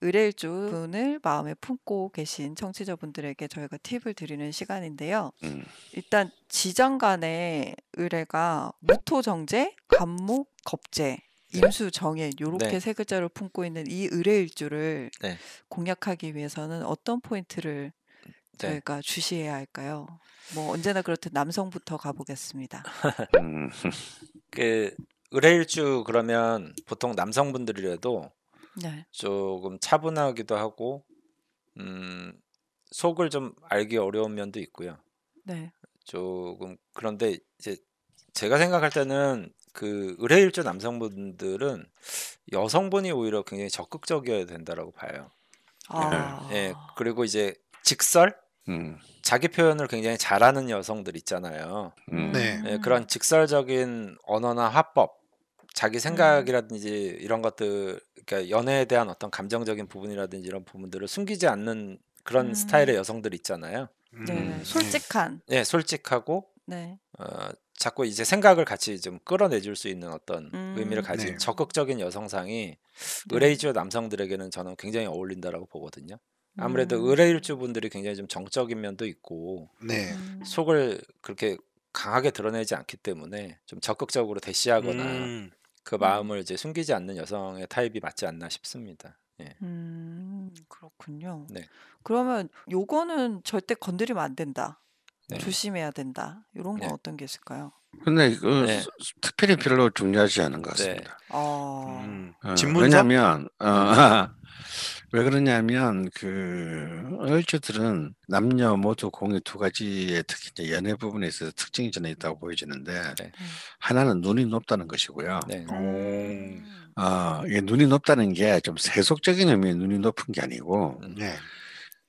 의뢰주 일 분을 마음에 품고 계신 청취자분들에게 저희가 팁을 드리는 시간인데요. 음. 일단 지장 간의 의뢰가 무토정제, 감목 겁제 네. 임수정예 요렇게 네. 세글자를 품고 있는 이 의뢰일주를 네. 공략하기 위해서는 어떤 포인트를 네. 저희가 주시해야 할까요? 뭐 언제나 그렇듯 남성부터 가보겠습니다. 음, 그 의뢰일주 그러면 보통 남성분들이라도 네. 조금 차분하기도 하고 음, 속을 좀 알기 어려운 면도 있고요. 네. 조금 그런데 이제 제가 생각할 때는 그 의뢰일주 남성분들은 여성분이 오히려 굉장히 적극적이어야 된다라고 봐요. 아. 예. 그리고 이제 직설 음. 자기 표현을 굉장히 잘하는 여성들 있잖아요. 음. 네. 예, 그런 직설적인 언어나 화법, 자기 음. 생각이라든지 이런 것들 그러니까 연애에 대한 어떤 감정적인 부분이라든지 이런 부분들을 숨기지 않는 그런 음. 스타일의 여성들 있잖아요. 네, 음. 솔직한. 네, 솔직하고 네. 어, 자꾸 이제 생각을 같이 좀 끌어내줄 수 있는 어떤 음. 의미를 가진 네. 적극적인 여성상이 네. 의뢰주 남성들에게는 저는 굉장히 어울린다라고 보거든요. 아무래도 음. 의뢰일주 분들이 굉장히 좀 정적인 면도 있고 네. 음. 속을 그렇게 강하게 드러내지 않기 때문에 좀 적극적으로 대시하거나 음. 그 음. 마음을 이제 숨기지 않는 여성의 타입이 맞지 않나 싶습니다. 예. 음, 그렇군요. 네. 그러면 요거는 절대 건드리면 안 된다. 네. 조심해야 된다. 이런 건 네. 어떤 게 있을까요? 근데 그 네. 특별히 별로 중요하지 않은 것 네. 같습니다. 어... 음, 어, 왜냐하면 어, 네. 왜 그러냐면 그 얼추들은 남녀 모두 공이 두 가지의 특히 이제 연애 부분에 있어서 특징이 전혀 있다고 보여지는데 네. 하나는 눈이 높다는 것이고요. 네. 어, 이게 눈이 높다는 게 좀 세속적인 의미의 눈이 높은 게 아니고 음. 네.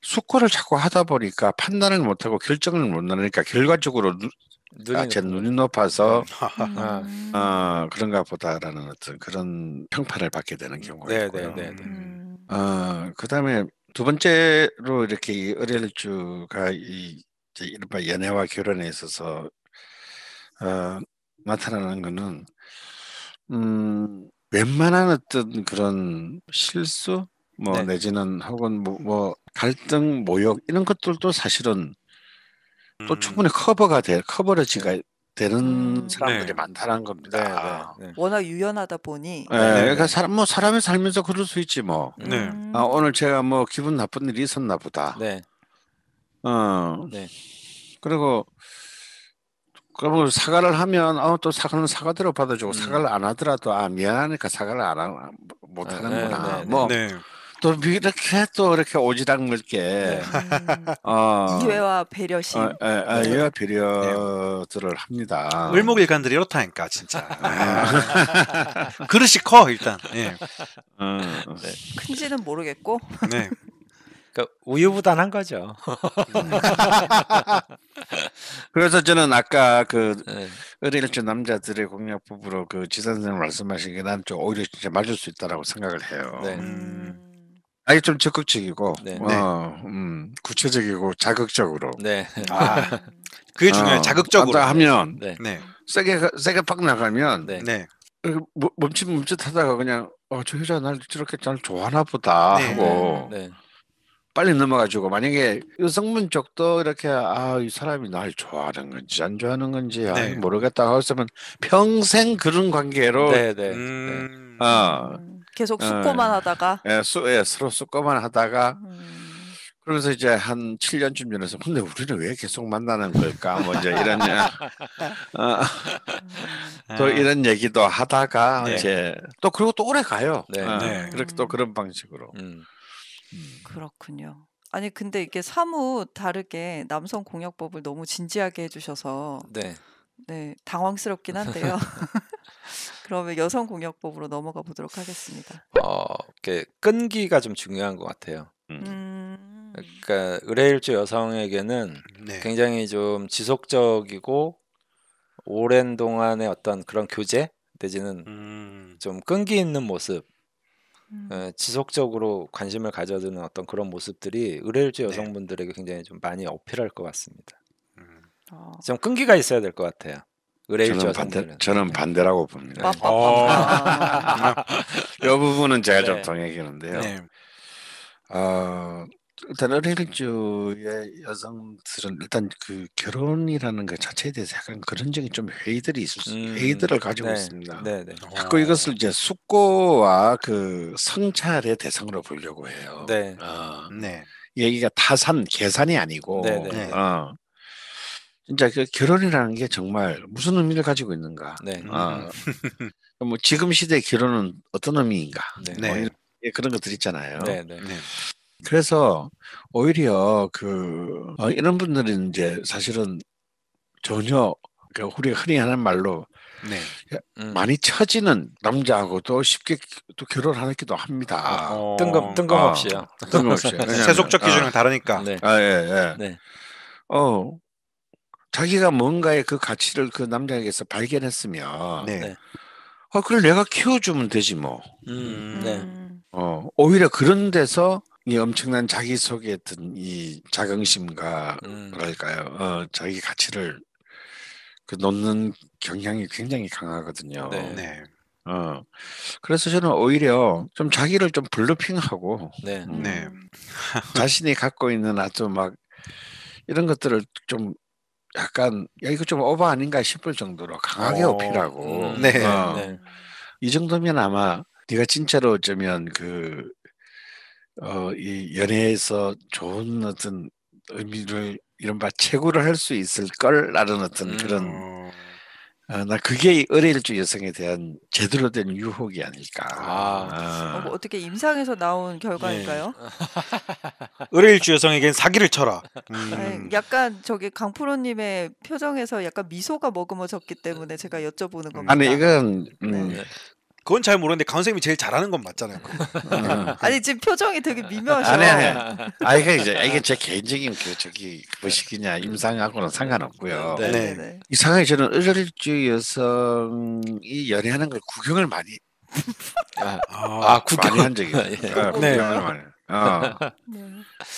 숙고를 자꾸 하다 보니까 판단을 못하고 결정을 못 내니까 그러니까 결과적으로 눈, 눈이 아, 제 눈이 높아서 네. 음. 어, 그런가 보다라는 어떤 그런 평판을 받게 되는 음. 경우가 있고요. 네, 네, 네. 네. 음. 어, 그다음에 두 번째로 이렇게 어렐주가 이 이제 이른바 연애와 결혼에 있어서 어, 나타나는 거는 음, 웬만한 어떤 그런 실수 뭐 네. 내지는 혹은 뭐, 뭐, 갈등 모욕 이런 것들도 사실은 또 음. 충분히 커버가 될 커버러지가 되는 음. 사람들이 네. 많다는 겁니다. 네, 네, 아. 네. 워낙 유연하다 보니. 네, 네, 그러니까 사람 뭐 사람이 살면서 그럴 수 있지 뭐. 네. 음. 아, 오늘 제가 뭐 기분 나쁜 일이 있었나 보다. 네. 어. 네. 그리고 그러면 사과를 하면 아 또 사과는 사과대로 받아주고 음. 사과를 안 하더라도 아 미안하니까 사과를 안못 아, 하는구나. 네, 뭐. 또 이렇게 또 이렇게 오지랖 넓게 음. 어, 이외와 배려심 어, 에, 예, 에, 예, 네. 이외와 배려들을 합니다. 을목일간들이 이렇다니까 진짜 네. 그릇이 커 일단. 예. 음. 네. 큰지는 모르겠고. 네. 그러니까 우유부단한 거죠. 그래서 저는 아까 그 네. 어린이 남자들의 공략법으로 그 지선생님 말씀하신 게 난 좀 오히려 진짜 맞을 수 있다라고 생각을 해요. 네. 음. 아니 좀 적극적이고 네. 어, 네. 음, 구체적이고 자극적으로. 네. 아, 그게 중요해요. 어, 자극적으로 하면 네. 네. 네. 세게 세게 팍 나가면 네. 네. 그 뭐, 멈칫 멈칫하다가 그냥 어, 저 여자 날 저렇게 잘 좋아하나 보다 하고 빨리 넘어가지고 만약에 여성분 쪽도 이렇게 아 이 사람이 날 좋아하는 건지 안 좋아하는 건지 아, 모르겠다 하고 있으면 평생 그런 관계로 네, 네, 음... 어, 계속 숙고만 예. 어, 하다가. 예, 수, 예, 서로 숙고만 하다가. 음. 그러면서 이제 한 7년쯤 전에서 근데 우리는 왜 계속 만나는 걸까? 뭐 이제 이런 네. 어, 음. 또 아. 이런 얘기도 하다가 네. 이제 또 그리고 또 오래 가요. 네. 어, 네. 그렇게 또 음. 그런 방식으로. 음. 음. 그렇군요. 아니 근데 이게 사무 다르게 남성 공약법을 너무 진지하게 해주셔서 네. 네 당황스럽긴 한데요. 그러면 여성 공약법으로 넘어가 보도록 하겠습니다. 어, 이렇게 끈기가 좀 중요한 것 같아요. 음. 음. 그러니까 의뢰일주 여성에게는 네. 굉장히 좀 지속적이고 오랜 동안의 어떤 그런 교제 내지는 음. 좀 끈기 있는 모습 예, 음. 지속적으로 관심을 가져드는 어떤 그런 모습들이 의뢰일주 네. 여성분들에게 굉장히 좀 많이 어필할 것 같습니다. 음. 어. 좀 끈기가 있어야 될 것 같아요. 저는 반대, 저는 반대라고 봅니다. 이 어. 부분은 제가 네. 좀 동의하는데요. 네. 어, 일단 어릴주의 여성들은 일단 그 결혼이라는 것 그 자체에 대해서 약간 그런 적인 좀 회의들이 있을 수, 음, 회의들을 가지고 네, 있습니다. 네, 네. 자꾸 어. 이것을 이제 숙고와 그 성찰의 대상으로 보려고 해요. 네. 어, 네. 얘기가 타산 계산이 아니고 네, 네. 어, 진제그 결혼이라는 게 정말 무슨 의미를 가지고 있는가? 네. 어, 뭐 지금 시대 결혼은 어떤 의미인가? 네. 뭐 네. 뭐 그런 것들 있잖아요. 네, 네, 네. 그래서 오히려 그 어, 이런 분들은 이제 사실은 전혀 그 우리가 흔히 하는 말로 네. 음. 많이 처지는 남자하고도 쉽게 또 결혼하기도 합니다. 아, 어, 뜬금 뜬금없이요. 아, 뜬금없이 세속적 기준은 아, 다르니까. 네. 아, 예, 예. 네. 어 자기가 뭔가의 그 가치를 그 남자에게서 발견했으면 네. 아 네. 어, 그래 내가 키워주면 되지 뭐. 음, 네. 음. 어 오히려 그런 데서 이 엄청난 자기 속에 든 이 자긍심과 음. 뭐랄까요 어 자기 가치를 그 놓는 경향이 굉장히 강하거든요. 네. 네. 어 그래서 저는 오히려 좀 자기를 좀 블루핑하고 네. 음, 네. 자신이 갖고 있는 아주 막 이런 것들을 좀 약간 야 이거 좀 오버 아닌가 싶을 정도로 강하게 오. 어, 어필하고 음, 음. 네. 어. 네. 이 정도면 아마 네가 진짜로 어쩌면 그 어 이 연애에서 좋은 어떤 의미를 이른바 채굴를할 수 있을 걸라는 어떤 음. 그런 아, 나 그게 의뢰일주 여성에 대한 제대로 된 유혹이 아닐까. 아. 아. 어, 뭐 떻게 임상에서 나온 결과일까요? 네. 예. 의뢰일주 여성에겐 사기를 쳐라. 음. 약간 저기 강프로님의 표정에서 약간 미소가 머금어졌기 때문에 제가 여쭤보는 겁니다. 아니 이건 음, 네. 그건 잘 모르는데 강원 님이 제일 잘하는 건 맞잖아요. 어. 아니 지금 표정이 되게 미묘하셔. 아니 아니. 아 이게 이제 아, 이게 제 개인적인 그 저기 뭐시기냐 임상하고는 상관없고요. 네. 네, 네. 네. 이 상황이 저는 의료주 여성이 연애하는 걸 구경을 많이 아, 아 구경 많이 한 적이 예. 있어요. 예. 네. 구경을 많이. 어,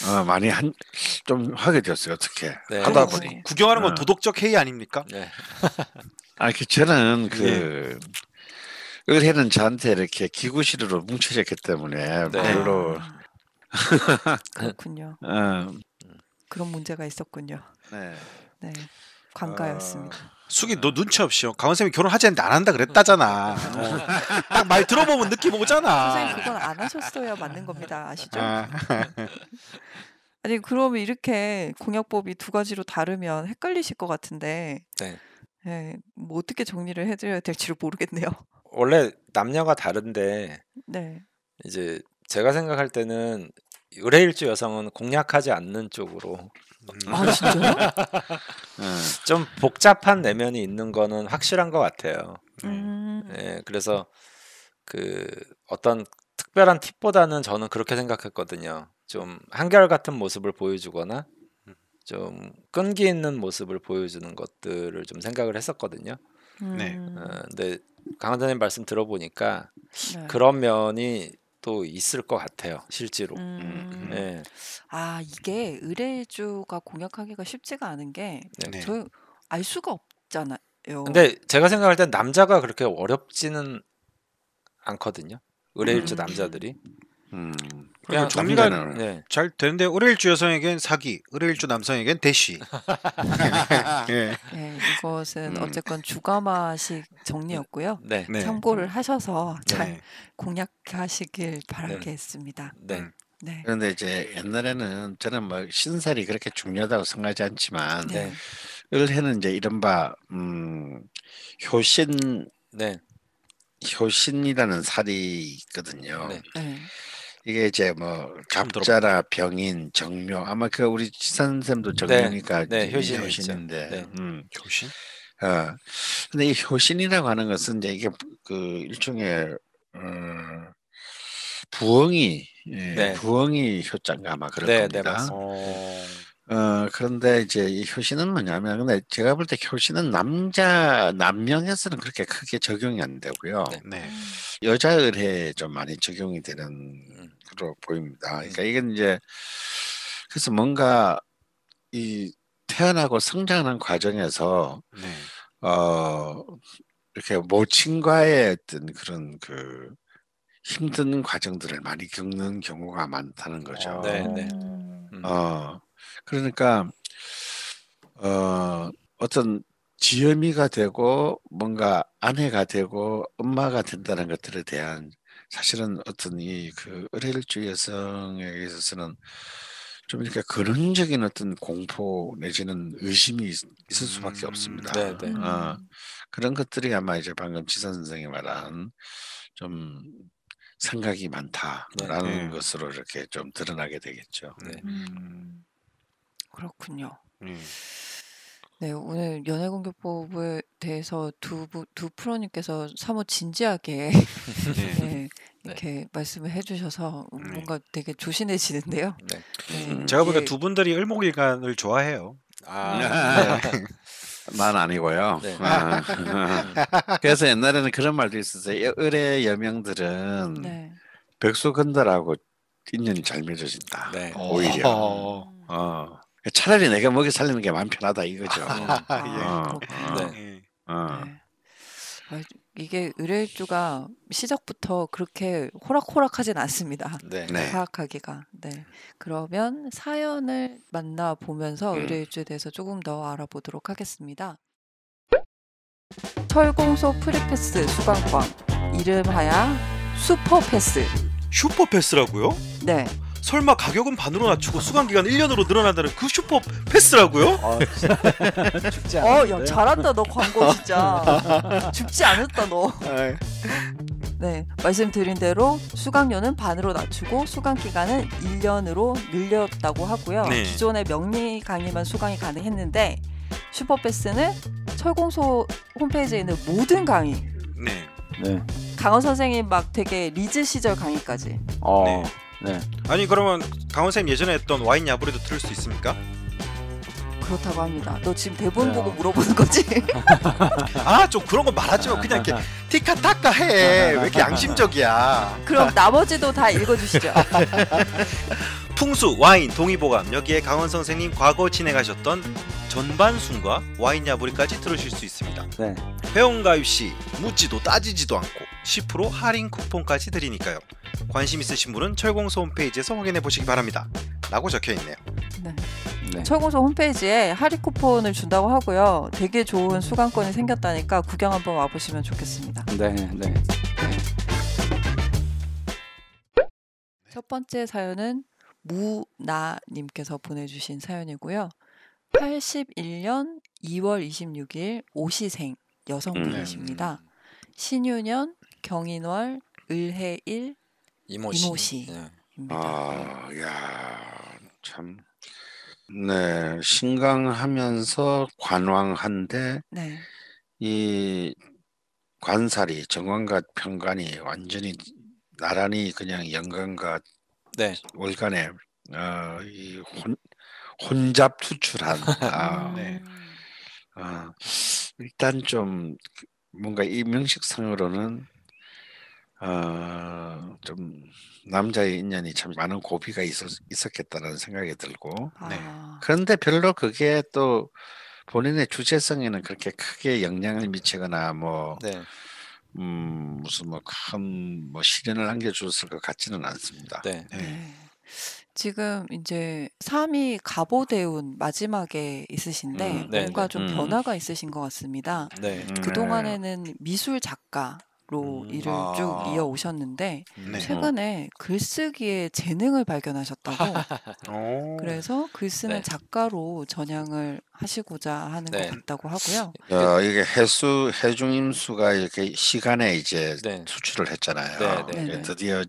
어 많이 한좀 하게 되었어요. 어떻게 네. 하다 보니 구, 경하는건 어. 도덕적 해이 아닙니까? 네. 아, 그 저는 그 예. 의뢰는 저한테 이렇게 기구시로 뭉쳐졌기 때문에 네. 별로 아, 그렇군요. 음. 그런 문제가 있었군요. 네. 네. 관가였습니다. 어... 숙이 너 눈치 없이요. 강원 쌤이 결혼하지 않는데 안 한다 그랬다잖아. 어. 딱말 들어보면 느낌 오잖아. 선생님 그건 안 하셨어야 맞는 겁니다. 아시죠? 아. 니 그럼 이렇게 공약법이 두 가지로 다르면 헷갈리실 것 같은데. 네. 네, 뭐 어떻게 정리를 해드려야 될지를 모르겠네요. 원래 남녀가 다른데 네. 이제 제가 생각할 때는 의뢰일주 여성은 공략하지 않는 쪽으로 아 진짜요? 예, 좀 복잡한 내면이 있는 거는 확실한 것 같아요. 음. 음. 예, 그래서 그 어떤 특별한 팁보다는 저는 그렇게 생각했거든요. 좀 한결 같은 모습을 보여주거나 좀 끈기 있는 모습을 보여주는 것들을 좀 생각을 했었거든요. 네. 음. 어, 근데 강사장님 말씀 들어보니까 네. 그런 면이 또 있을 것 같아요 실제로. 음. 네. 아 이게 의뢰주가 공약하기가 쉽지가 않은 게 네. 네. 저희 알 수가 없잖아요. 근데 제가 생각할 때 남자가 그렇게 어렵지는 않거든요. 의뢰일주 음. 남자들이. 음. 그러니까 그냥 정리가 네. 네. 잘 되는데 을일주 여성에겐 사기, 을일주 남성에겐 대시. 네. 네, 이것은 음. 어쨌건 주가마식 정리였고요. 네. 네. 참고를 하셔서 잘 네. 공략하시길 바라겠습니다. 음. 네. 그런데 이제 옛날에는 저는 뭐 신설이 그렇게 중요하다고 생각하지 않지만 을해는 이제 이른바 음, 효신 효신이라는 살이 있거든요. 이게 이제 뭐 잡자라 병인 정묘 아마 그 우리 선생님도 네. 정묘니까 네, 네 효신 효신인데 네. 음. 효신 어 근데 이 효신이라고 하는 것은 이제 이게 그 일종의 어, 부엉이 예, 네. 부엉이 효자인가 아마 그럴 네, 네 겁니다. 어 그런데 이제 이 효신은 뭐냐면 근데 제가 볼 때 효신은 남자 남명에서는 그렇게 크게 적용이 안 되고요. 네. 음. 여자 의뢰에 좀 많이 적용이 되는 것으로 보입니다. 그러니까 음. 이건 이제 그래서 뭔가 이 태어나고 성장하는 과정에서 네. 어 이렇게 모친과의 어떤 그런 그 힘든 과정들을 많이 겪는 경우가 많다는 거죠. 어, 네, 네. 음. 음. 어 그러니까 어 어떤 지엄이가 되고 뭔가 아내가 되고 엄마가 된다는 것들에 대한 사실은 어떤 이그 의례일주 여성에 게 있어서는 좀 이렇게 근원적인 어떤 공포 내지는 의심이 있을 수밖에 음, 없습니다. 네네. 어, 음. 그런 것들이 아마 이제 방금 지선 선생이 말한 좀 생각이 많다라는 네네. 네. 것으로 이렇게 좀 드러나게 되겠죠. 네. 음, 그렇군요. 음. 네, 오늘 연애공격법에 대해서 두, 부, 두 프로님께서 사뭇 진지하게 네. 네, 네. 이렇게 말씀을 해주셔서 음, 네. 뭔가 되게 조신해지는데요. 네. 네 제가 보니까 두 분들이 을목일간을 좋아해요. 아, 만 음. 아니고요. 네. 아. 그래서 옛날에는 그런 말도 있었어요. 을의 여명들은 네. 백수 건달하고 인연이 잘 맺어진다. 네. 오히려. 어. 어. 차라리 내가 먹여 살리는 게 마음 편하다 이거죠. 이게 의뢰주가 시작부터 그렇게 호락호락하진 않습니다. 네. 파악하기가. 네. 네. 그러면 사연을 만나 보면서 음. 의뢰주에 대해서 조금 더 알아보도록 하겠습니다. 철공소 프리패스 수강권 이름하야 슈퍼패스. 슈퍼패스라고요? 네. 설마 가격은 반으로 낮추고 수강기간 1년으로 늘어난다는 그 슈퍼 패스라고요? 아, 죽지 않았 어, 야, 잘한다 너 광고 진짜 죽지 않았다 너 네, 말씀드린 대로 수강료는 반으로 낮추고 수강 기간은 1년으로 늘렸다고 하고요. 네. 기존의 명리 강의만 수강이 가능했는데 슈퍼패스는 철공소 홈페이지에 있는 모든 강의. 네. 네. 강원 선생님 막 되게 리즈 시절 강의까지. 아. 네. 네. 아니 그러면 강원쌤 예전에 했던 와인 야부리도 들을 수 있습니까? 그렇다고 합니다. 너 지금 대본 네. 보고 물어보는 거지? 아 좀 그런 거 말하지 마. 그냥 이렇게 티카타카 해. 왜 이렇게 양심적이야? 그럼 나머지도 다 읽어주시죠. 풍수, 와인, 동의보감 여기에 강원 선생님 과거 진행하셨던 전반순과 와인 야부리까지 들으실 수 있습니다. 네. 회원가입 시 묻지도 따지지도 않고 10% 할인 쿠폰까지 드리니까요. 관심 있으신 분은 철공소 홈페이지에서 확인해 보시기 바랍니다. 라고 적혀 있네요. 네. 네. 철공소 홈페이지에 할인 쿠폰을 준다고 하고요. 되게 좋은 수강권이 생겼다니까 구경 한번 와보시면 좋겠습니다. 네, 네. 첫 번째 사연은 무나님께서 보내주신 사연이고요. 81년 2월 26일 오시생 여성분이십니다. 음. 음, 음. 신유년 경인월 을해일 이모시. 이모시입니다. 아, 네. 야, 참. 네, 신강하면서 관왕한데 네. 이 관살이 정관과 평관이 완전히 나란히 그냥 연관과 네. 월간에 어, 이 혼, 혼잡 투출한 아, 음. 네. 어, 일단 좀 뭔가 이 명식상으로는 어, 좀 남자의 인연이 참 많은 고비가 있었, 있었겠다는 생각이 들고 아. 네. 그런데 별로 그게 또 본인의 주체성에는 그렇게 크게 영향을 미치거나 뭐 네. 음, 무슨 뭐큰뭐 뭐 시련을 안겨줬을 것 같지는 않습니다. 네. 예. 네. 지금 이제 3위 갑오대운 마지막에 있으신데 음, 네. 뭔가 좀 음. 변화가 있으신 것 같습니다. 네. 음, 네. 그 동안에는 미술 작가 로 음, 일을 아. 쭉 이어 오셨는데 네. 최근에 글쓰기에 재능을 발견하셨다고 그래서 글 쓰는 네. 작가로 전향을 하시고자 하는 네. 것 같다고 하고요. 네. 어, 이게 해수 해중 임수가 이렇게 시간에 이제 네. 수출을 했잖아요. 네, 이제 드디어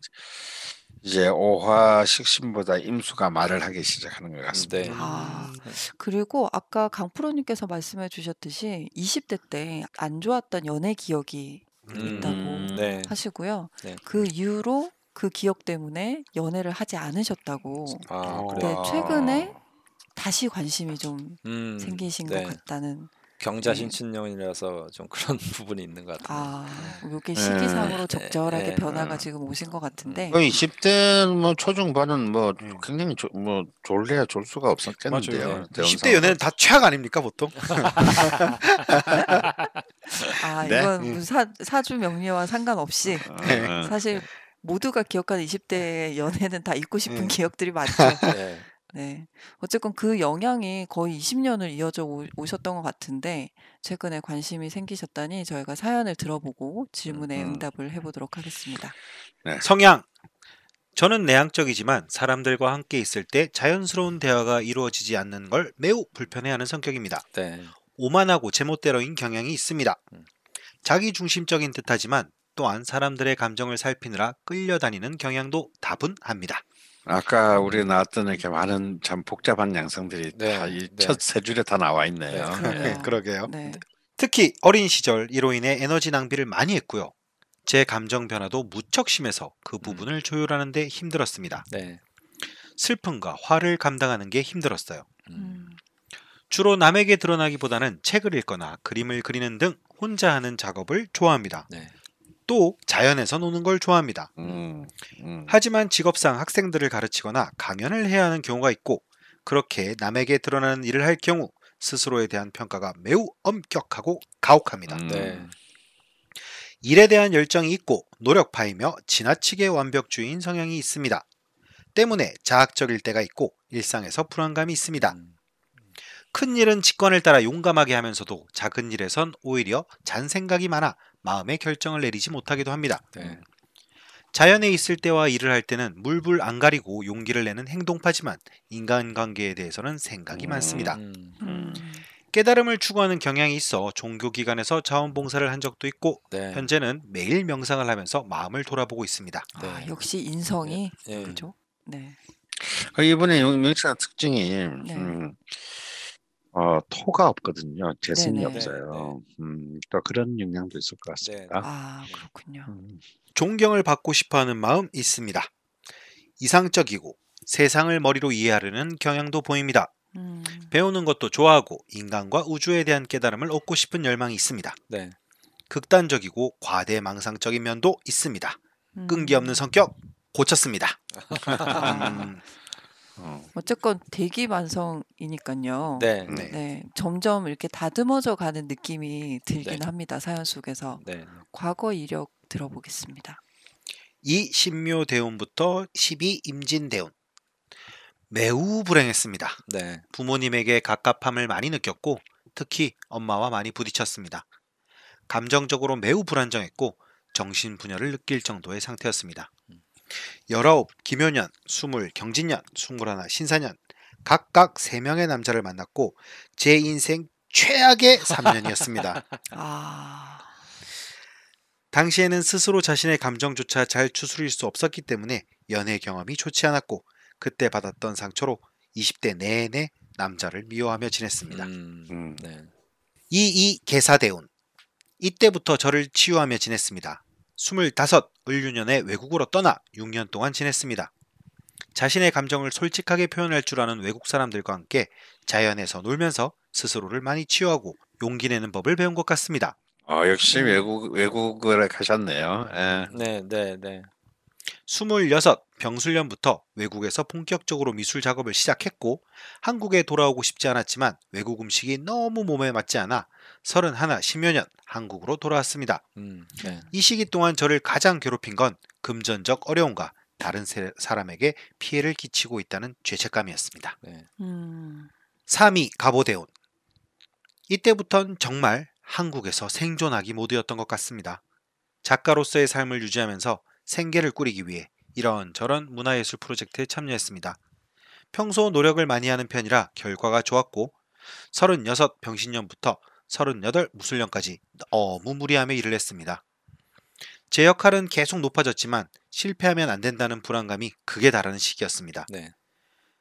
이제 오화 식신보다 임수가 말을 하기 시작하는 것 같습니다. 네. 아, 음. 그리고 아까 강프로님께서 말씀해 주셨듯이 20대 때 안 좋았던 연애 기억이 있다고 음, 음, 네. 하시고요. 네. 그 이후로 그 기억 때문에 연애를 하지 않으셨다고. 아, 근데 네, 그래요? 최근에 아. 다시 관심이 좀 음, 생기신 네. 것 같다는 경자 네. 신춘년이라서 좀 그런 부분이 있는 것 같아요. 아, 네. 요게 네. 시기상으로 적절하게 네. 변화가 음. 지금 오신 것 같은데. 그 20대 뭐 초중반은 뭐 굉장히 조, 뭐 졸래야 졸 수가 없었겠는데요. 맞아요. 20대 연애는 다 최악 아닙니까 보통? 아, 이건 음. 사, 사주 명리와 상관없이 네. 사실 모두가 기억하는 20대 연애는 다 잊고 싶은 음. 기억들이 많죠. 네. 어쨌건 그 영향이 거의 20년을 이어져 오- 셨던것 같은데 최근에 관심이 생기셨다니 저희가 사연을 들어보고 질문에 응답을 해보도록 하겠습니다. 네. 성향. 저는 내향적이지만 사람들과 함께 있을 때 자연스러운 대화가 이루어지지 않는 걸 매우 불편해하는 성격입니다. 네. 오만하고 제멋대로인 경향이 있습니다. 음. 자기 중심적인 듯하지만 또한 사람들의 감정을 살피느라 끌려다니는 경향도 다분합니다. 아까 우리 나왔던 이렇게 많은 참 복잡한 양상들이 네, 다이 네. 첫세 줄에 다 나와 있네요. 네, 그러게요. 예. 네. 특히 어린 시절 이로 인해 에너지 낭비를 많이 했고요. 제 감정 변화도 무척 심해서 그 음. 부분을 음. 조율하는데 힘들었습니다. 네. 슬픔과 화를 감당하는 게 힘들었어요. 음. 음. 주로 남에게 드러나기보다는 책을 읽거나 그림을 그리는 등 혼자 하는 작업을 좋아합니다. 네. 또 자연에서 노는 걸 좋아합니다. 음, 음. 하지만 직업상 학생들을 가르치거나 강연을 해야 하는 경우가 있고 그렇게 남에게 드러나는 일을 할 경우 스스로에 대한 평가가 매우 엄격하고 가혹합니다. 음, 네. 일에 대한 열정이 있고 노력파이며 지나치게 완벽주의인 성향이 있습니다. 때문에 자학적일 때가 있고 일상에서 불안감이 있습니다. 음. 큰 일은 직관을 따라 용감하게 하면서도 작은 일에선 오히려 잔 생각이 많아 마음의 결정을 내리지 못하기도 합니다. 네. 자연에 있을 때와 일을 할 때는 물불 안 가리고 용기를 내는 행동파지만 인간관계에 대해서는 생각이 음. 많습니다. 음. 깨달음을 추구하는 경향이 있어 종교기관에서 자원봉사를 한 적도 있고 네. 현재는 매일 명상을 하면서 마음을 돌아보고 있습니다. 네. 아, 역시 인성이 네. 그죠? 네. 그 이번에 명상 특징이 네. 음, 어, 토가 없거든요. 재생이 네네. 네, 없어요. 네. 음, 또 그런 영향도 있을 것 네. 같습니다. 아, 그렇군요. 음, 존경을 받고 싶어하는 마음 있습니다. 이상적이고 세상을 머리로 이해하려는 경향도 보입니다. 음. 배우는 것도 좋아하고 인간과 우주에 대한 깨달음을 얻고 싶은 열망이 있습니다. 네. 극단적이고 과대망상적인 면도 있습니다. 음. 끈기 없는 성격 고쳤습니다. 음, 어. 어쨌건 대기 만성이니까요. 네. 네. 네. 점점 이렇게 다듬어져 가는 느낌이 들긴 네. 합니다. 사연 속에서. 네. 과거 이력 들어보겠습니다. 이 신묘 대운부터 12 임진 대운. 매우 불행했습니다. 네. 부모님에게 갑갑함을 많이 느꼈고 특히 엄마와 많이 부딪혔습니다. 감정적으로 매우 불안정했고 정신 분열을 느낄 정도의 상태였습니다. 음. 열아홉 김효년, 스물 경진년, 스물하나 신사년 각각 세명의 남자를 만났고 제 인생 최악의 3년이었습니다. 아. 당시에는 스스로 자신의 감정조차 잘 추스릴 수 없었기 때문에 연애 경험이 좋지 않았고 그때 받았던 상처로 20대 내내 남자를 미워하며 지냈습니다. 음, 음. 네. 이이 개사대운 이때부터 저를 치유하며 지냈습니다. 25 을유년에 외국으로 떠나 6년 동안 지냈습니다. 자신의 감정을 솔직하게 표현할 줄 아는 외국 사람들과 함께 자연에서 놀면서 스스로를 많이 치유하고 용기 내는 법을 배운 것 같습니다. 어, 역시 외국 외국을 가셨네요. 예. 네, 네, 네. 26 병술년부터 외국에서 본격적으로 미술 작업을 시작했고 한국에 돌아오고 싶지 않았지만 외국 음식이 너무 몸에 맞지 않아 31, 10여 년 한국으로 돌아왔습니다. 음, 네. 이 시기 동안 저를 가장 괴롭힌 건 금전적 어려움과 다른 사람에게 피해를 끼치고 있다는 죄책감이었습니다. 네. 음... 3위 가보대온 이때부턴 정말 한국에서 생존하기 모드였던 것 같습니다. 작가로서의 삶을 유지하면서 생계를 꾸리기 위해 이런저런 문화예술 프로젝트에 참여했습니다. 평소 노력을 많이 하는 편이라 결과가 좋았고 36 병신년부터 38 무술년까지 너무 무리하며 일을 했습니다. 제 역할은 계속 높아졌지만 실패하면 안 된다는 불안감이 극에 달하는 시기였습니다. 네.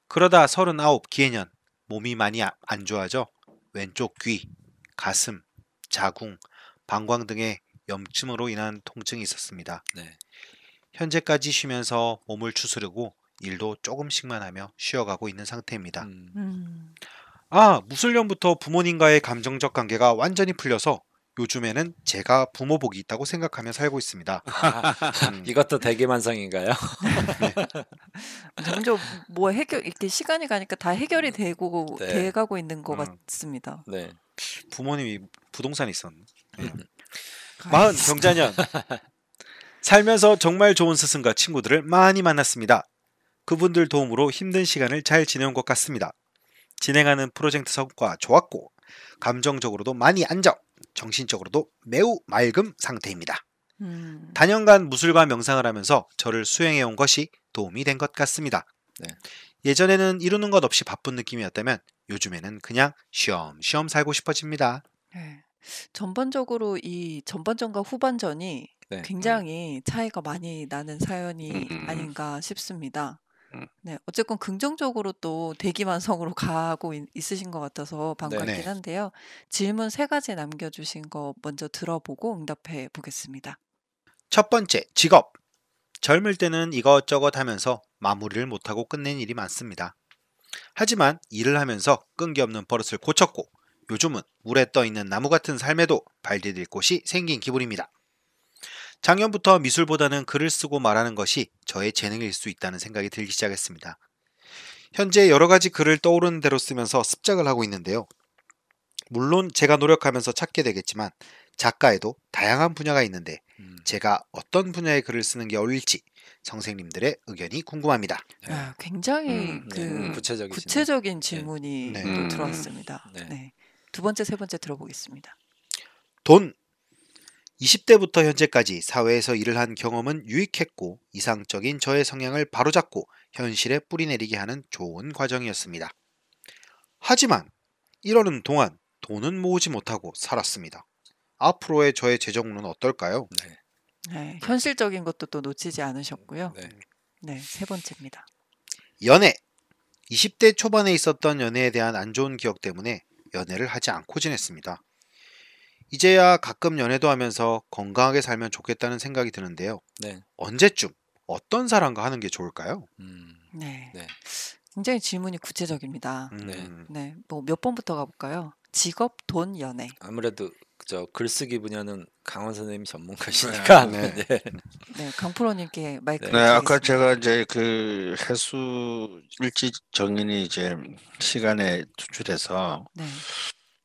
그러다 39 기해년 몸이 많이 아, 안 좋아져 왼쪽 귀, 가슴, 자궁, 방광 등의 염증으로 인한 통증이 있었습니다. 네. 현재까지 쉬면서 몸을 추스르고 일도 조금씩만 하며 쉬어가고 있는 상태입니다. 음. 음. 아, 무술년부터 부모님과의 감정적 관계가 완전히 풀려서 요즘에는 제가 부모복이 있다고 생각하며 살고 있습니다. 음. 이것도 대기만성인가요? 네. 점점 뭐 해결 이렇게 시간이 가니까 다 해결이 음. 되고 네. 돼가고 있는 것 음. 같습니다. 네. 부모님이 부동산이 있었네. 음. 마흔 경자년 살면서 정말 좋은 스승과 친구들을 많이 만났습니다. 그분들 도움으로 힘든 시간을 잘 지내온 것 같습니다. 진행하는 프로젝트 성과 좋았고 감정적으로도 많이 안정, 정신적으로도 매우 맑음 상태입니다. 음. 단연간 무술과 명상을 하면서 저를 수행해 온 것이 도움이 된 것 같습니다. 네. 예전에는 이루는 것 없이 바쁜 느낌이었다면 요즘에는 그냥 쉬엄쉬엄 살고 싶어집니다. 네. 전반적으로 이 전반전과 후반전이 네. 굉장히 차이가 많이 나는 사연이 음 아닌가 싶습니다. 음. 네, 어쨌건 긍정적으로 또 대기만성으로 가고 있, 으신것 같아서 반갑긴 한데요. 질문 세 가지 남겨주신 거 먼저 들어보고 응답해 보겠습니다. 첫 번째, 직업. 젊을 때는 이것저것 하면서 마무리를 못하고 끝낸 일이 많습니다. 하지만 일을 하면서 끈기 없는 버릇을 고쳤고 요즘은 물에 떠 있는 나무 같은 삶에도 발디딜 곳이 생긴 기분입니다. 작년부터 미술보다는 글을 쓰고 말하는 것이 저의 재능일 수 있다는 생각이 들기 시작했습니다. 현재 여러 가지 글을 떠오르는 대로 쓰면서 습작을 하고 있는데요. 물론 제가 노력하면서 찾게 되겠지만 작가에도 다양한 분야가 있는데 음. 제가 어떤 분야의 글을 쓰는 게 어울릴지 선생님들의 의견이 궁금합니다. 네. 아, 굉장히 음, 그 네. 구체적인 네. 질문이 네. 음. 들어왔습니다. 네. 네. 두 번째, 세 번째 들어보겠습니다. 돈 20대부터 현재까지 사회에서 일을 한 경험은 유익했고 이상적인 저의 성향을 바로잡고 현실에 뿌리내리게 하는 좋은 과정이었습니다. 하지만 이러는 동안 돈은 모으지 못하고 살았습니다. 앞으로의 저의 재정운은 어떨까요? 네. 네, 현실적인 것도 또 놓치지 않으셨고요. 네. 네, 세 번째입니다. 연애. 20대 초반에 있었던 연애에 대한 안 좋은 기억 때문에 연애를 하지 않고 지냈습니다. 이제야 가끔 연애도 하면서 건강하게 살면 좋겠다는 생각이 드는데요. 네. 언제쯤 어떤 사람과 하는 게 좋을까요? 음. 네. 네. 굉장히 질문이 구체적입니다. 네. 음. 네. 네. 뭐 뭐몇 번부터 가볼까요? 직업, 돈, 연애. 아무래도 저 글쓰기 분야는 강원 선생님이 전문가시니까. 네. 네. 네 강프로님께 마이크. 네. 네. 아까 제가 이제 그 해수 일지 정인이 이제 시간에 투출해서. 네.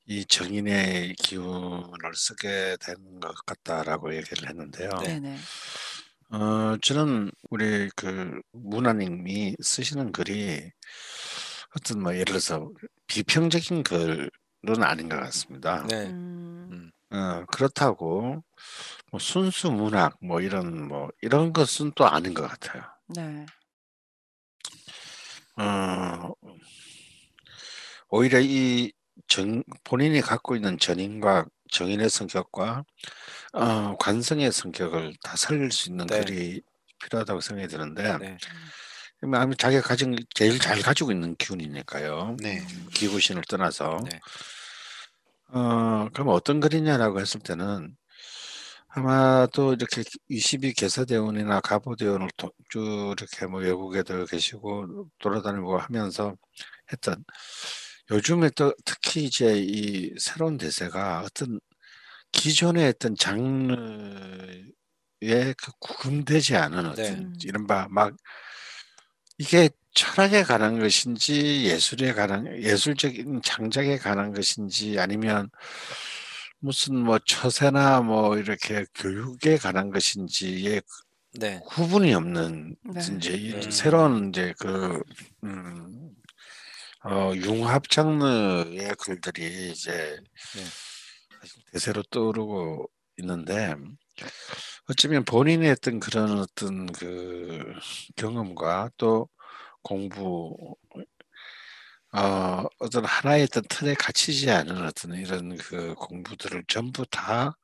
이 정인의 기운을 쓰게 된 것 같다라고 얘기를 했는데요. 네네. 어, 저는 우리 그 문화님이 쓰시는 글이 어떤 뭐 예를 들어서 비평적인 글은 아닌 것 같습니다. 네. 음. 음. 어, 그렇다고 뭐 순수 문학 뭐 이런 뭐 이런 것은 또 아닌 것 같아요. 네. 어, 오히려 이 정, 본인이 갖고 있는 전인과 정인의 성격과 어, 관성의 성격을 다 살릴 수 있는 네. 글이 필요하다고 생각이 드는데 네. 음, 아무 자기가 가진 제일 잘 가지고 있는 기운이니까요. 네. 음, 기구신을 떠나서 네. 어, 그럼 어떤 글이냐라고 했을 때는 아마도 이렇게 22 개사대원이나 가보대원을 도, 쭉 이렇게 뭐 외국에도 계시고 돌아다니고 하면서 했던 요즘에 또 특히 이제 이 새로운 대세가 어떤 기존의 어떤 장르에 그 구금되지 않은 네. 어떤 네. 이른바 막 이게 철학에 관한 것인지 예술에 관한 예술적인 장작에 관한 것인지 아니면 무슨 뭐 처세나 뭐 이렇게 교육에 관한 것인지에 네. 구분이 없는 네. 이제 음. 새로운 이제 그 음, 어, 융합 장르의 글들이 이제 네. 대세로 떠오르고 있는데 어쩌면 본인의 어떤 그런 어떤 그 경험과 또 공부 어, 어떤 하나의 어떤 틀에 갇히지 않은 어떤 이런 그 공부들을 전부 다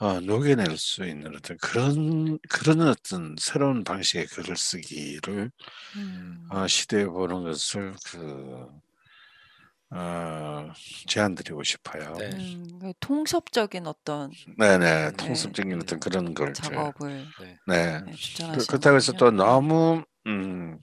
어, 녹여낼 수 있는 어떤 그런 그런 어떤 새로운 방식의 글을 쓰기를 어, 음. 어, 시대에 보는 것을 그 어, 제안드리고 싶어요. 네. 음, 음. 그 통섭적인 어떤 네네 네. 통섭적인 네. 어떤 그런 걸 음, 작업을 네, 네. 네. 그렇다고 해서 또 너무 음,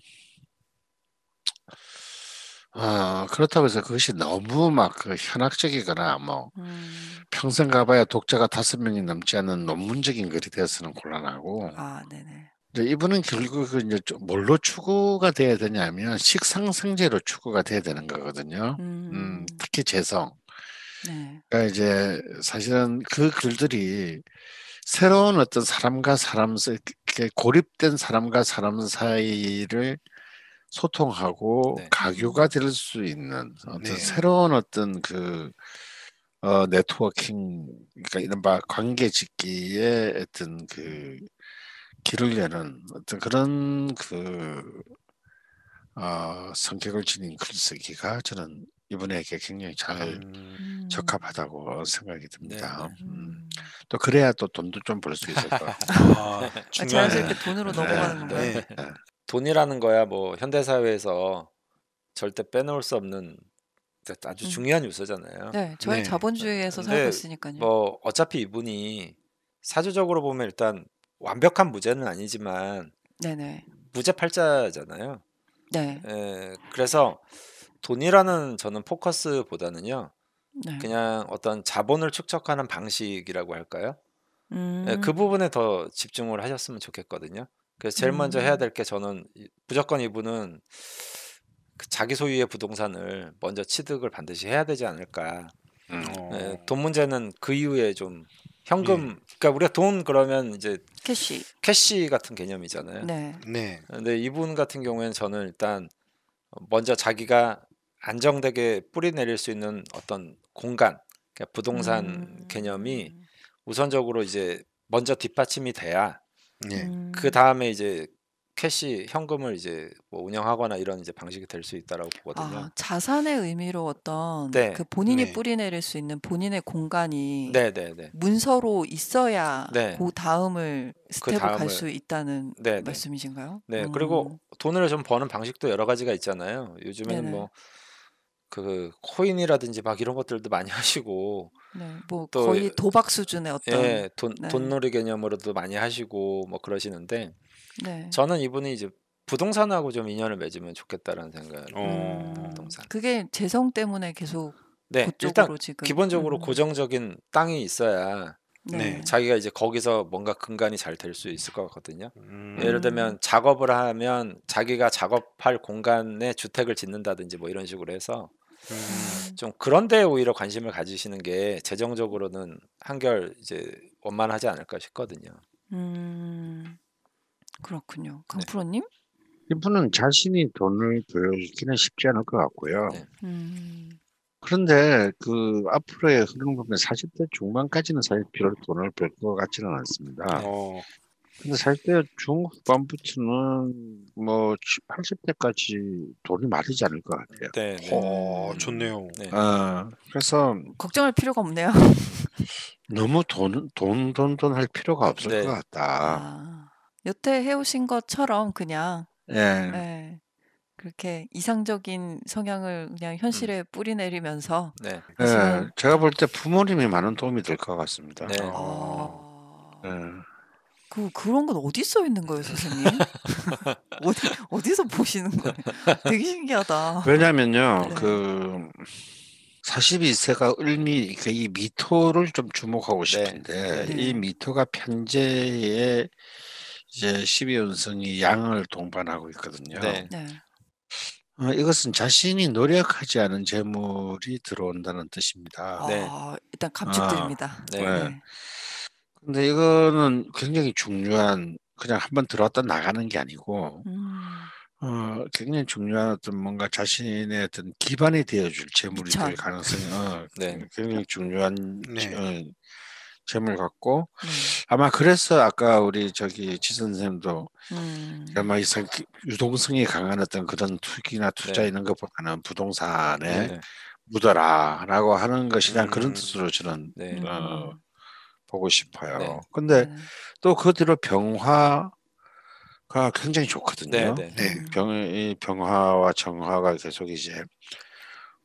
아, 그렇다고 해서 그것이 너무 막그 현학적이거나 뭐 음. 평생 가봐야 독자가 다섯 명이 넘지 않는 논문적인 글이 되어서는 곤란하고. 아, 네네. 이제 이분은 결국 이제 뭘로 추구가 돼야 되냐면 식상생제로 추구가 돼야 되는 거거든요. 음, 음 특히 재성. 네. 그러니까 이제 사실은 그 글들이 새로운 어떤 사람과 사람 사이 고립된 사람과 사람 사이를 소통하고 네. 가교가 될 수 있는 어떤 네. 새로운 어떤 그 어, 네트워킹 그러니까 이런바 관계 짓기에 어떤 그 길을 내는 어떤 그런 그 어, 성격을 지닌 글쓰기가 저는 이분에게 굉장히 잘 음. 적합하다고 생각이 듭니다. 네. 네. 음. 음. 또 그래야 또 돈도 좀 벌 수 있을 것 같아요. 아, 중요한... 아, 자연스럽게 돈으로 넘어가는 네. 건가요? 네. 네. 돈이라는 거야 뭐 현대 사회에서 절대 빼놓을 수 없는 그 아주 음. 중요한 요소잖아요. 네, 저희 네. 자본주의에서 살고 있으니까요. 뭐 어차피 이분이 사주적으로 보면 일단 완벽한 무죄는 아니지만 네네. 무죄 팔자잖아요. 네. 에, 예, 그래서 돈이라는 저는 포커스보다는요. 네. 그냥 어떤 자본을 축적하는 방식이라고 할까요? 음. 에, 예, 그 부분에 더 집중을 하셨으면 좋겠거든요. 그래서 제일 먼저 해야 음. 될게 저는 무조건 이분은 그 자기 소유의 부동산을 먼저 취득을 반드시 해야 되지 않을까. 음. 예, 어. 돈 문제는 그 이후에 좀 현금, 음. 그러니까 우리가 돈 그러면 이제 캐시. 캐시 같은 개념이잖아요. 네. 네. 근데 이분 같은 경우에는 저는 일단 먼저 자기가 안정되게 뿌리 내릴 수 있는 어떤 공간, 그러니까 부동산 음. 개념이 우선적으로 이제 먼저 뒷받침이 돼야 예. 음. 그 다음에 이제 캐시 현금을 이제 뭐 운영하거나 이런 이제 방식이 될 수 있다라고 보거든요. 아, 자산의 의미로 어떤 네. 그 본인이 네. 뿌리내릴 수 있는 본인의 공간이 네, 네, 네. 문서로 있어야 네. 그 다음을 그 스텝을 다갈수 있다는 네, 네. 말씀이신가요? 네, 음. 그리고 돈을 좀 버는 방식도 여러 가지가 있잖아요. 요즘에는 뭐 네네. 뭐그 코인이라든지 막 이런 것들도 많이 하시고 네, 뭐 또, 거의 도박 수준의 예, 어떤 예, 돈 네. 돈놀이 개념으로도 많이 하시고 뭐 그러시는데 네. 저는 이분이 이제 부동산하고 좀 인연을 맺으면 좋겠다라는 생각. 음, 어. 부동산. 그게 재성 때문에 계속 네, 일단 지금. 기본적으로 음. 고정적인 땅이 있어야 네. 네. 자기가 이제 거기서 뭔가 근간이 잘 될 수 있을 것 같거든요. 음. 예를 들면 작업을 하면 자기가 작업할 공간에 주택을 짓는다든지 뭐 이런 식으로 해서 음. 좀 그런데 오히려 관심을 가지시는 게 재정적으로는 한결 이제 원만하지 않을까 싶거든요. 음 그렇군요. 네. 강프로님? 이분은 자신이 돈을 벌기는 쉽지 않을 것 같고요. 네. 음. 그런데 그 앞으로의 흐름을 보면 40대 중반까지는 사실 필요로 돈을 벌 것 같지는 않습니다. 어, 근데 살 때 중국 밤부츠는 뭐 80대까지 돈이 많이지 않을 것 같아요. 네, 네. 오, 어, 좋네요. 네. 아, 그래서 걱정할 필요가 없네요. 너무 돈 돈 돈 돈 할 필요가 없을 네. 것 같다. 아, 여태 해오신 것처럼 그냥 네. 네. 그렇게 이상적인 성향을 그냥 현실에 음. 뿌리내리면서 네. 네. 제가 볼 때 부모님이 많은 도움이 될 것 같습니다. 네. 어. 네. 그 그런 건 어디 써 있는 거예요, 선생님? 어디 어디서 보시는 거예요? 되게 신기하다. 왜냐면요. 네. 그 42세가 을미 그이 그러니까 미토를 좀 주목하고 네. 싶은데 네. 이 미토가 편제에 이제 12운성이 양을 동반하고 있거든요. 네. 네. 어, 이것은 자신이 노력하지 않은 재물이 들어온다는 뜻입니다. 아, 네. 일단 감축드립니다. 아, 네. 근데 이거는 굉장히 중요한 그냥 한번 들어왔다 나가는 게 아니고 음. 어, 굉장히 중요한 어떤 뭔가 자신의 어떤 기반이 되어줄 재물이 그쵸. 될 가능성이 어, 네. 굉장히 중요한 네. 어, 재물 같고 음. 아마 그래서 아까 우리 저기 지 선생님도 음. 아마 이상 유동성이 강한 어떤 그런 투기나 투자 네. 이런 것보다는 부동산에 네, 네. 묻어라라고 하는 것이란 그런 음. 뜻으로 저는 네. 어, 보고 싶어요. 네. 근데 네. 음. 또그 뒤로 병화가 굉장히 좋거든요. 네, 네, 네. 네, 병, 이 병화와 정화가 계속 이제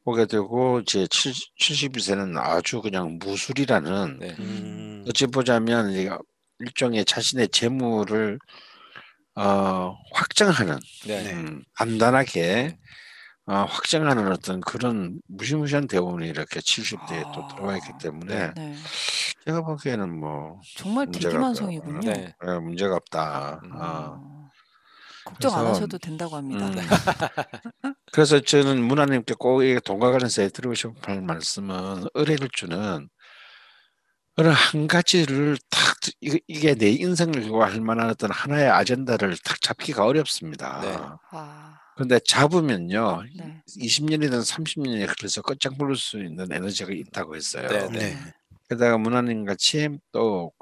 오게 되고 이제 70, 72세는 아주 그냥 무술이라는 음. 어찌 보자면 일종의 자신의 재물을 어, 확장하는 음, 단단하게 어, 확장하는 어떤 그런 무시무시한 대운이 이렇게 70대에 아, 또 들어와 있기 때문에 네. 제가 보기에는 뭐 정말 대기만성이군요. 네. 네, 문제가 없다. 아, 아. 걱정 그래서, 안 하셔도 된다고 음. 합니다. 음. 그래서 저는 문화님께 꼭 돈과 관련해서 드리고싶을 말씀은 의뢰를 주는 어느 한 가지를 탁 이게 내 인생을 구할 만한 어떤 하나의 아젠다를 탁 잡기가 어렵습니다. 그런데 네. 잡으면요, 네. 20년이든 30년이 걸려서 끝장 부를 수 있는 에너지가 있다고 했어요. 네. 네. 네. 게다가 문화님 같이 또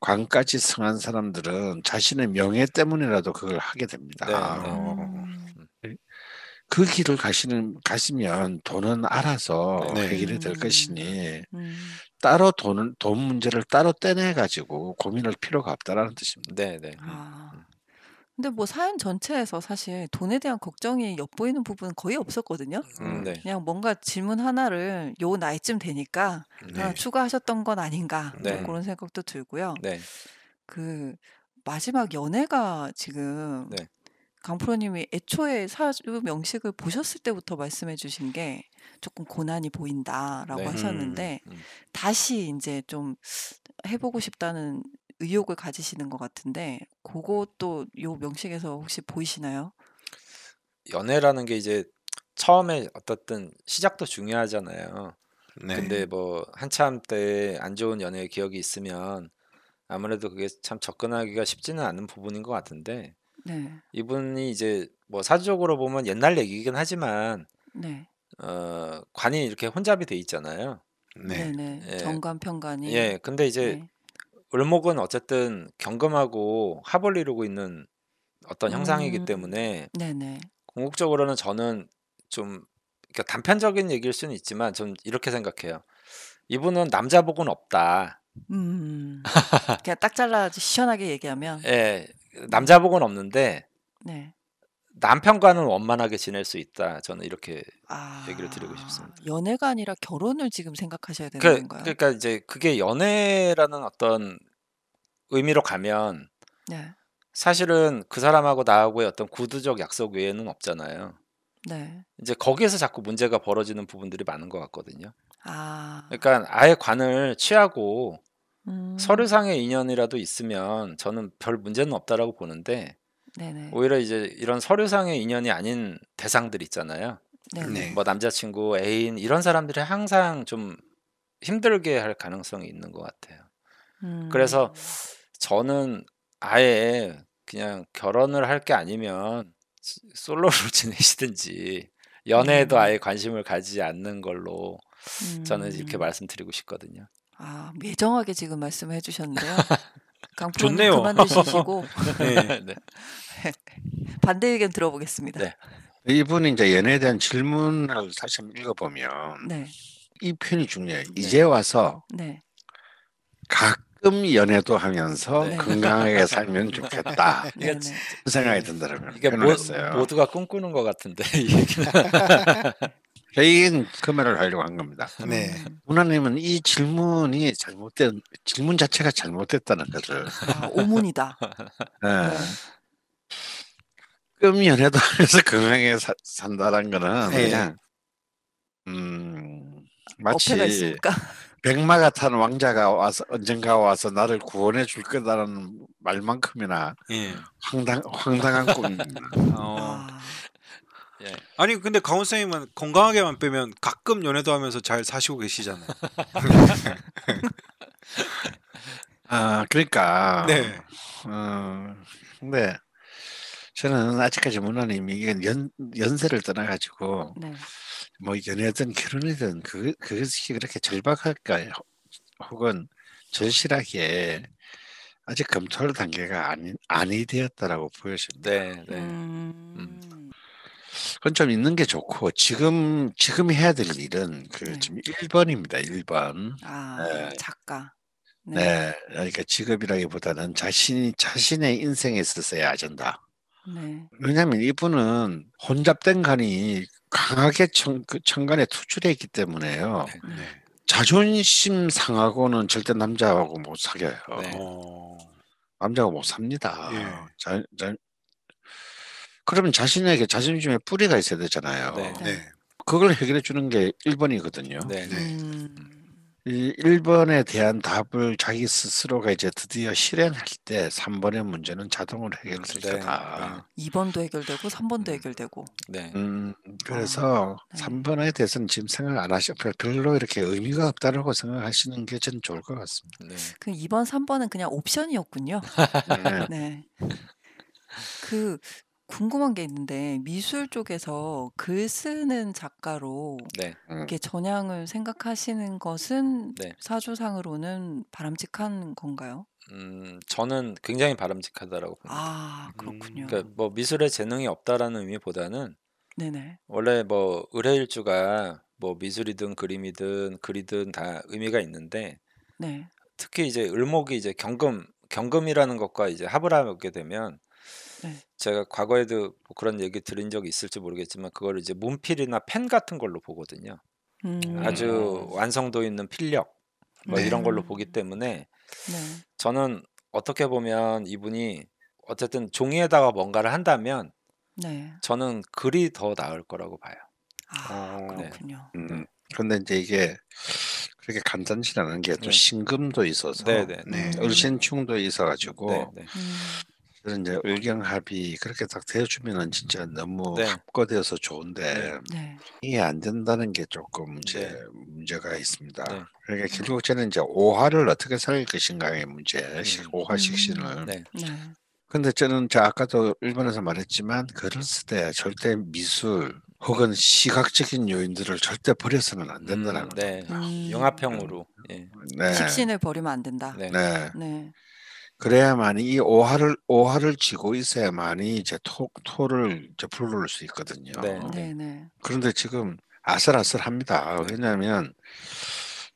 관까지 승한 사람들은 자신의 명예 때문이라도 그걸 하게 됩니다. 네. 네. 음. 음. 그 길을 가시는 가시면 돈은 알아서 네. 해결이 그 될 것이니 음. 따로 돈은 돈 문제를 따로 떼내 가지고 고민할 필요가 없다라는 뜻입니다. 네, 네. 아. 음. 근데 뭐 사연 전체에서 사실 돈에 대한 걱정이 엿보이는 부분은 거의 없었거든요. 음, 음. 네. 그냥 뭔가 질문 하나를 요 나이쯤 되니까 음, 아, 네. 추가하셨던 건 아닌가 뭐 네. 그런 생각도 들고요. 네. 그 마지막 연애가 지금 네. 강프로님이 애초에 사주 명식을 보셨을 때부터 말씀해주신 게 조금 고난이 보인다라고 네. 하셨는데 음, 음. 다시 이제 좀 해보고 싶다는 의욕을 가지시는 것 같은데 그것도 요 명식에서 혹시 보이시나요? 연애라는 게 이제 처음에 어떻든 시작도 중요하잖아요. 네. 근데 뭐 한참 때 안 좋은 연애 기억이 있으면 아무래도 그게 참 접근하기가 쉽지는 않은 부분인 것 같은데 네. 이분이 이제 뭐 사주적으로 보면 옛날 얘기긴 하지만 네. 어 관이 이렇게 혼잡이 돼 있잖아요. 네. 네 예. 정관 평관이. 예. 근데 이제 네. 을목은 어쨌든 경금하고 합을 이루고 있는 어떤 형상이기 음. 때문에 네네. 궁극적으로는 저는 좀 그러니까 단편적인 얘기일 수는 있지만 좀 이렇게 생각해요. 이분은 남자 복은 없다. 음, 그냥 딱 잘라 시원하게 얘기하면. 예, 남자 복은 없는데 네. 남편과는 원만하게 지낼 수 있다. 저는 이렇게 아, 얘기를 드리고 싶습니다. 연애가 아니라 결혼을 지금 생각하셔야 되는 그, 건가요? 그러니까 이제 그게 연애라는 어떤 의미로 가면 네. 사실은 그 사람하고 나하고의 어떤 구두적 약속 외에는 없잖아요. 네. 이제 거기에서 자꾸 문제가 벌어지는 부분들이 많은 것 같거든요. 아. 그러니까 아예 관을 취하고 음. 서류상의 인연이라도 있으면 저는 별 문제는 없다라고 보는데 네네. 오히려 이제 이런 서류상의 인연이 아닌 대상들 있잖아요. 네. 뭐 남자친구, 애인 이런 사람들이 항상 좀 힘들게 할 가능성이 있는 것 같아요. 음. 그래서 저는 아예 그냥 결혼을 할 게 아니면 솔로로 지내시든지 연애에도 음. 아예 관심을 가지지 않는 걸로 음. 저는 이렇게 음. 말씀드리고 싶거든요. 아, 매정하게 지금 말씀해 주셨네요. 좋네요. 그만두시고 네. 네. 반대 의견 들어보겠습니다. 네. 이분 이제 연애에 대한 질문을 다시 한번 읽어보면 네. 이 표현이 중요해요. 네. 이제 와서 네. 가끔 연애도 하면서 건강하게 살면 좋겠다. 네. 그 생각이 든다는 그러니까 모, 모두가 꿈꾸는 것 같은데 개인 금해를 하려고 한 겁니다. 네. 문화님은 이 질문이 잘못된 질문 자체가 잘못됐다는 것을 아, 오문이다. 네. 네. 금 연애도 하면서 금행에 사, 산다는 거는 네. 그냥 음 마치 백마 같은 왕자가 와서 언젠가 와서 나를 구원해 줄 거다라는 말만큼이나 예. 황당 황당한 꿈입니다. 어. 아. 예. 아니 근데 강원 선생님은 건강하게만 빼면 가끔 연애도 하면서 잘 사시고 계시잖아요. 아 그러니까. 네. 어, 근데 저는 아직까지 문화님 이미 연 연세를 떠나가지고 네. 뭐 연애든 결혼이든 그 그것이 그렇게 절박할까 요 혹은 절실하게 아직 검토할 단계가 아니 아니 되었다라고 보여집니다. 네. 네. 음... 그건 좀 있는 게 좋고 지금 지금 해야 될 음. 일은 그 네. 지금 1번입니다. 1번. 아, 네. 작가. 네. 네. 그러니까 직업이라기보다는 자신이 자신의 인생에 있어서의 아젠다. 네. 왜냐하면 이분은 혼잡된 간이 강하게 청, 그 청간에 투출해 있기 때문에요. 음. 네. 자존심 상하고는 절대 남자하고 못 사겨요. 네. 남자가 못 삽니다. 예. 자, 자, 그러면 자신에게 자존심의 뿌리가 있어야 되잖아요. 네. 네. 네. 그걸 해결해 주는 게 1번이거든요. 네. 음. 이 1번에 대한 답을 자기 스스로가 이제 드디어 실현할 때 3번의 문제는 자동으로 해결될 네. 거다. 2번도 해결되고 3번도 음. 해결되고. 네. 음, 그래서 아, 네. 3번에 대해서는 지금 생각 안하셔고 별로 이렇게 의미가 없다라고 생각하시는 게 저는 좋을 것 같습니다. 네. 그 2번, 3번은 그냥 옵션이었군요. 네. 네. 그 궁금한 게 있는데 미술 쪽에서 글 쓰는 작가로 네. 음. 이렇게 전향을 생각하시는 것은 네. 사주상으로는 바람직한 건가요? 음, 저는 굉장히 바람직하다라고 아, 봅니다. 아, 그렇군요. 그러니까 뭐 미술에 재능이 없다라는 의미보다는 네네. 원래 뭐 의뢰일주가 뭐 미술이든 그림이든 글이든 다 의미가 있는데 네. 특히 이제 을목이 이제 경금 경금이라는 것과 이제 합을 하게 되면 네. 제가 과거에도 뭐 그런 얘기 들은 적이 있을지 모르겠지만 그걸 이제 문필이나 펜 같은 걸로 보거든요. 음. 아주 음. 완성도 있는 필력 뭐 네. 이런 걸로 보기 때문에 네. 저는 어떻게 보면 이분이 어쨌든 종이에다가 뭔가를 한다면 네. 저는 글이 더 나을 거라고 봐요. 아 어, 그렇군요. 음, 근데 네. 이제 이게 그렇게 간단치 않은 게좀 네. 신금도 있어서 네, 네, 네. 을신충도 음. 있어가지고 음. 그래서 이제 의경합의 네. 그렇게 딱 되어주면은 진짜 음. 너무 네. 합거어서 좋은데 네. 네. 이게 안 된다는 게 조금 이제 네. 문제가 있습니다. 네. 그러니까 결국 저는 이제 오화를 어떻게 살릴 것인가의 문제, 오화식신을. 음. 음. 근데 저는 자 아까도 일본에서 말했지만 글을 때 절대 미술 혹은 시각적인 요인들을 절대 버려서는 안 된다는 음, 네. 음. 영화평으로 네. 네. 식신을 버리면 안 된다. 네. 네. 그래야만이 이 오화를 오화를 지고 있어야만이 이제 토, 토를 이제 불러올 수 있거든요. 네. 네. 그런데 지금 아슬아슬합니다. 왜냐하면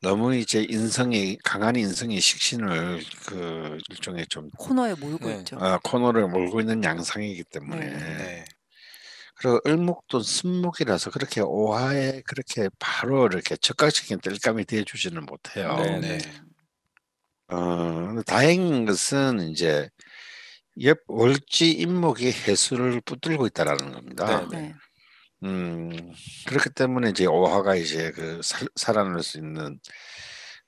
너무 이제 인성이 강한 인성이 식신을 그 일종의 좀 코너에 몰고 네. 있죠. 아, 코너를 몰고 있는 양상이기 때문에 네. 네. 그리고 을목도 순목이라서 그렇게 오화에 그렇게 바로 이렇게 적극적인 뜰감이 되어주지는 못해요. 네. 네. 네. 어, 다행인 것은 이제 옆 월지 임목이 해수를 붙들고 있다라는 겁니다. 네, 네. 네. 음, 그렇기 때문에 이제 오화가 이제 그 살, 살아날 수 있는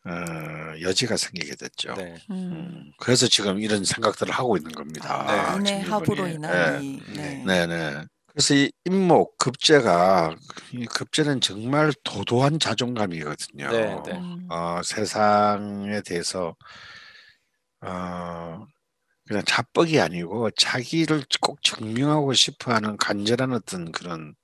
어, 여지가 생기게 됐죠. 네. 음. 음 그래서 지금 이런 생각들을 하고 있는 겁니다. 네. 아, 네, 하부로 인한 네. 네. 네. 네. 그래서 이 임목 급제가 예. 이 급제는 정말 도도한 자존감이거든요. 네, 네. 음. 어, 세상에 대해서 어, 그냥 자뻑이 아니고 자기를 꼭 증명하고 싶어하는 간절한 어떤 그런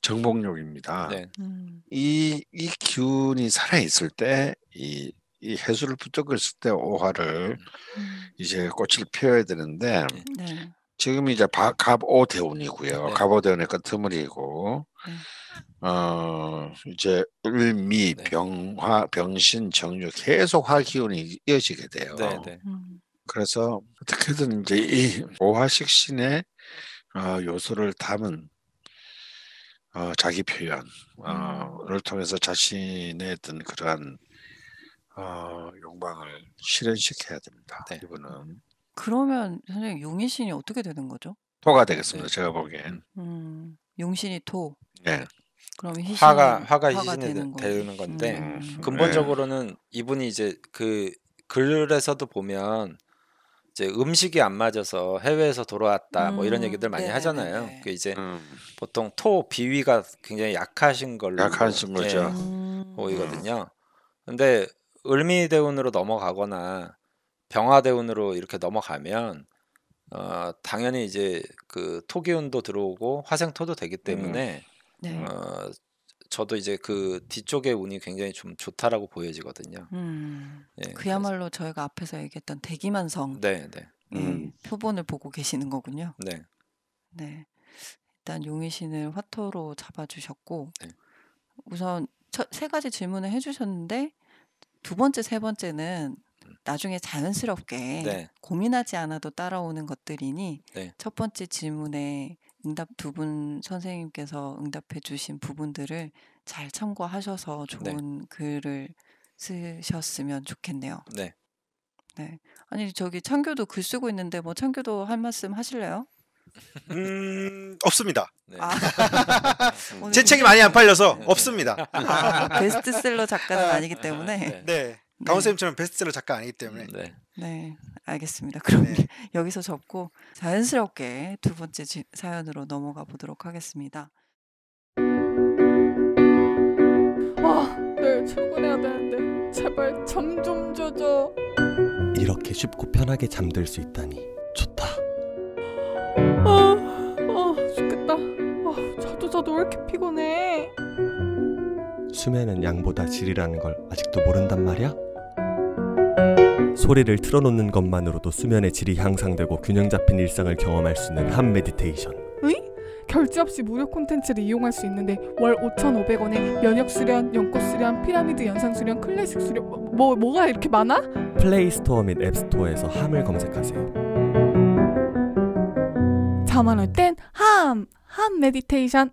정복욕입니다. 네. 음. 이, 이 기운이 살아있을 때, 이, 이 해수를 붙잡고 있을 때 오화를 음. 음. 이제 꽃을 피워야 되는데, 네. 네. 지금 이제 바, 갑오대운이고요. 네. 갑오대운의 끝머물이고 그 네. 어 이제 을미 네. 병화 병신 정유 계속 화 기운이 이어지게 돼요. 네, 네. 그래서 어떻게든 이제 이 오화식신의 어, 요소를 담은 어, 자기 표현을 어, 음. 통해서 자신의 어떤 그러한 어, 욕망을 실현시켜야 됩니다. 네. 이분은 그러면 선생님 용의신이 어떻게 되는 거죠? 토가 되겠습니다. 네. 제가 보기엔. 음, 용신이 토. 네. 그럼 희신이 화가 화가 화신이 되는 되- 되는 건데 음. 네. 근본적으로는 이분이 이제 그 글에서도 보면 이제 음식이 안 맞아서 해외에서 돌아왔다 뭐 이런 음, 얘기들 많이 네네네 네, 하잖아요. 그 이제 음, 보통 토 비위가 굉장히 약하신 걸로 약하신 거죠. 음. 보이거든요. 음. 근데 을미대운으로 넘어가거나 병화대운으로 이렇게 넘어가면 어, 당연히 이제 그 토기운도 들어오고 화생토도 되기 음. 때문에 네. 어, 저도 이제 그뒤쪽에 운이 굉장히 좀 좋다라고 보여지거든요. 음, 예, 그야말로 저희가 앞에서 얘기했던 대기만성 네, 네. 음. 표본을 보고 계시는 거군요. 네. 네. 일단 용의신을 화토로 잡아주셨고 네. 우선 첫, 세 가지 질문을 해주셨는데 두 번째 세 번째는 나중에 자연스럽게 네. 고민하지 않아도 따라오는 것들이니 네. 첫 번째 질문에 응답 두 분 선생님께서 응답해 주신 부분들을 잘 참고하셔서 네. 좋은 네. 글을 쓰셨으면 좋겠네요. 네. 네. 아니 저기 창교도 글 쓰고 있는데 뭐 창교도 할 말씀 하실래요? 음 없습니다. 네. 아, 제 책이 많이 안 팔려서 네. 없습니다. 아, 베스트셀러 작가는 아니기 때문에. 네. 네. 네. 강원 쌤처럼 베스트셀러 작가 아니기 때문에. 음, 네. 네, 알겠습니다. 그럼 네. 여기서 접고 자연스럽게 두 번째 지, 사연으로 넘어가 보도록 하겠습니다. 아, 내일 출근해야 되는데 제발 잠좀 줘줘. 이렇게 쉽고 편하게 잠들 수 있다니 좋다. 아, 아 죽겠다. 아, 자도 자도 왜 이렇게 피곤해? 수면은 양보다 질이라는 걸 아직도 모른단 말이야? 소리를 틀어놓는 것만으로도 수면의 질이 향상되고 균형 잡힌 일상을 경험할 수 있는 한 메디테이션. 으 결제 없이 무료 콘텐츠를 이용할 수 있는데 월 5,500원에 면역 수련, 연꽃 수련, 피라미드 연상 수련, 클래식 수련 뭐, 뭐 뭐가 이렇게 많아? 플레이스토어 및 앱스토어에서 함을 검색하세요. 자만할 땐 함, 함 메디테이션.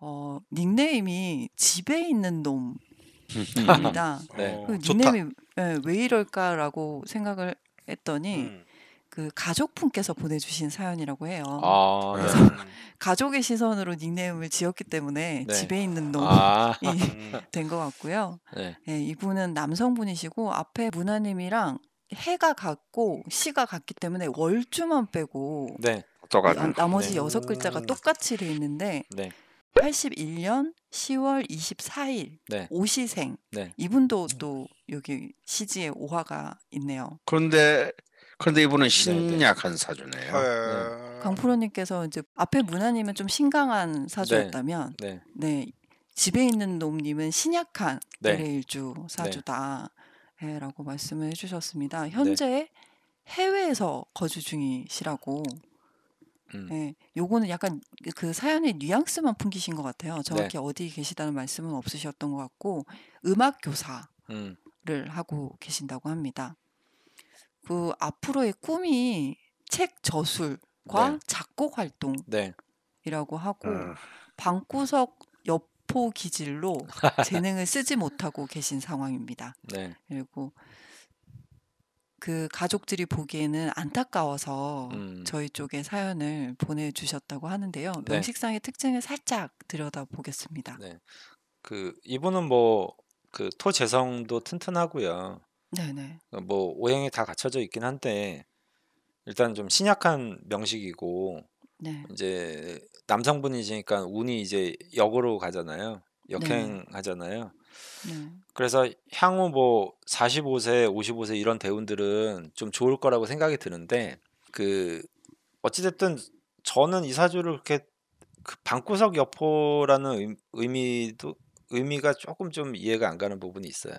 어, 닉네임이 집에 있는 놈입니다. 네. 그 닉네임이 좋다. 네, 왜 이럴까라고 생각을 했더니 음. 그 가족분께서 보내주신 사연이라고 해요. 아, 네. 그래서 네. 가족의 시선으로 닉네임을 지었기 때문에 네. 집에 있는 놈이 아. 음. 된것 같고요. 네. 예, 이분은 남성분이시고 앞에 문화님이랑 해가 같고 시가 같기 때문에 월주만 빼고 네. 어, 나머지 네. 여섯 글자가 음. 똑같이 돼 있는데 네. 81년 10월 24일 네. 오시생 네. 이분도 또 여기 시지에 오화가 있네요. 그런데 그런데 이분은 신약한 네, 네. 사주네요. 네. 네. 강프로님께서 이제 앞에 문화님은 좀 신강한 사주였다면 네, 집에 있는 놈님은 신약한 일일주 사주다라고 말씀을 해주셨습니다. 현재 해외에서 거주 중이시라고. 음. 예, 요거는 약간 그 사연의 뉘앙스만 풍기신 것 같아요. 네. 정확히 네. 어디 계시다는 말씀은 없으셨던 것 같고 음악 음. 교사를 음. 하고 계신다고 합니다. 그 앞으로의 꿈이 책 저술과 네. 작곡 네. 활동이라고 하고 음. 방구석 옆포 기질로 재능을 쓰지 못하고 계신 상황입니다. 네. 그리고 그 가족들이 보기에는 안타까워서 음. 저희 쪽에 사연을 보내주셨다고 하는데요. 네. 명식상의 특징을 살짝 들여다보겠습니다. 네. 그 이분은 뭐 그 토재성도 튼튼하고요. 네네. 어, 뭐 오행이 다 갖춰져 있긴 한데 일단 좀 신약한 명식이고 네. 이제 남성분이시니까 운이 이제 역으로 가잖아요. 역행하잖아요. 네. 네. 그래서 향후 뭐 45세, 55세 이런 대운들은 좀 좋을 거라고 생각이 드는데 그 어찌됐든 저는 이사주를 그렇게 그 방구석 여포라는 의미도 의미가 조금 좀 이해가 안 가는 부분이 있어요.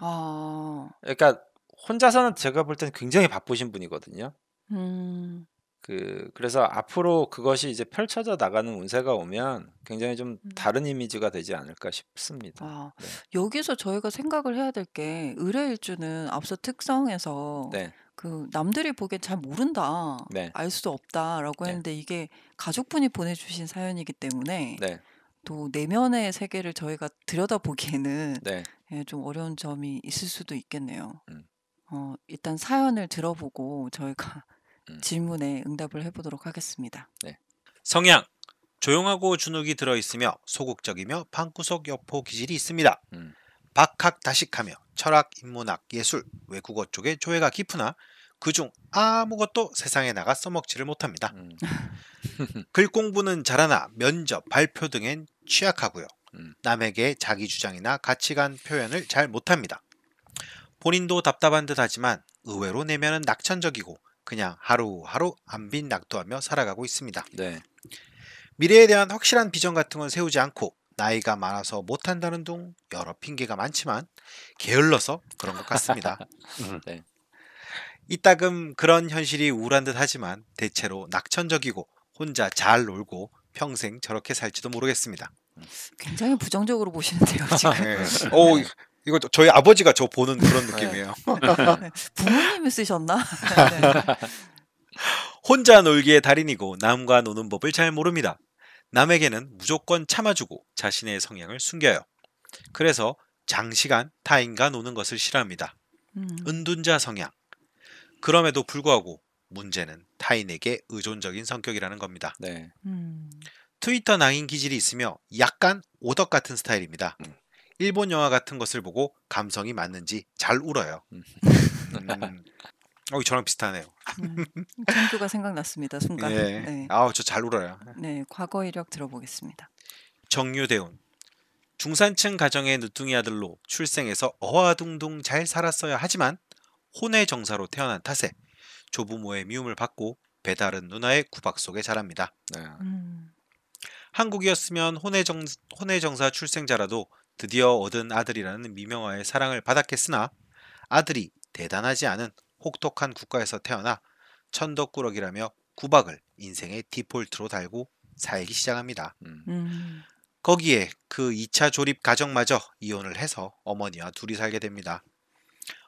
아. 그러니까 혼자서는 제가 볼 때는 굉장히 바쁘신 분이거든요. 음. 그 그래서 앞으로 그것이 이제 펼쳐져 나가는 운세가 오면 굉장히 좀 음. 다른 이미지가 되지 않을까 싶습니다. 아, 네. 여기서 저희가 생각을 해야 될 게 의뢰일주는 앞서 특성에서 네. 그 남들이 보기엔 잘 모른다, 네. 알 수도 없다라고 네. 했는데 이게 가족분이 보내주신 사연이기 때문에 네. 또 내면의 세계를 저희가 들여다보기에는 네. 예, 좀 어려운 점이 있을 수도 있겠네요. 음. 어, 일단 사연을 들어보고 저희가 음. 질문에 응답을 해보도록 하겠습니다. 네. 성향 조용하고 주눅이 들어있으며 소극적이며 방구석 여포 기질이 있습니다. 음. 박학다식하며 철학, 인문학, 예술, 외국어 쪽에 조예가 깊으나 그 중 아무것도 세상에 나가 써먹지를 못합니다. 음. 글 공부는 잘하나 면접, 발표 등엔 취약하고요. 음. 남에게 자기 주장이나 가치관 표현을 잘 못합니다. 본인도 답답한 듯하지만 의외로 내면은 낙천적이고 그냥 하루하루 안빈 음. 낙도하며 살아가고 있습니다. 네. 미래에 대한 확실한 비전 같은 건 세우지 않고 나이가 많아서 못한다는 둥 여러 핑계가 많지만 게을러서 그런 것 같습니다. 음. 네. 이따금 그런 현실이 우울한 듯 하지만 대체로 낙천적이고 혼자 잘 놀고 평생 저렇게 살지도 모르겠습니다. 음. 굉장히 부정적으로 보시는데요 지금. 네. 오, 이거 저희 아버지가 저 보는 그런 네. 느낌이에요. 네. 부모님이 쓰셨나? 네. 혼자 놀기에 달인이고 남과 노는 법을 잘 모릅니다. 남에게는 무조건 참아주고 자신의 성향을 숨겨요. 그래서 장시간 타인과 노는 것을 싫어합니다. 음. 은둔자 성향. 그럼에도 불구하고 문제는 타인에게 의존적인 성격이라는 겁니다. 네. 음. 트위터 낭인 기질이 있으며 약간 오덕 같은 스타일입니다. 음. 일본 영화 같은 것을 보고 감성이 맞는지 잘 울어요. 음. 음. 어, 저랑 비슷하네요. 정규가 음, 생각났습니다. 순간. 예. 네. 네. 아저잘 울어요. 네, 과거 이력 들어보겠습니다. 정유대운 중산층 가정의 누뚱이 아들로 출생해서 어화둥둥 잘 살았어야 하지만 혼의 정사로 태어난 탓에 조부모의 미움을 받고 배다른 누나의 구박 속에 자랍니다. 네. 음. 한국이었으면 혼의, 정, 혼의 정사 출생자라도 드디어 얻은 아들이라는 미명화의 사랑을 받았겠으나 아들이 대단하지 않은 혹독한 국가에서 태어나 천덕꾸러기라며 구박을 인생의 디폴트로 달고 살기 시작합니다. 음. 음. 거기에 그 2차 조립 가정마저 이혼을 해서 어머니와 둘이 살게 됩니다.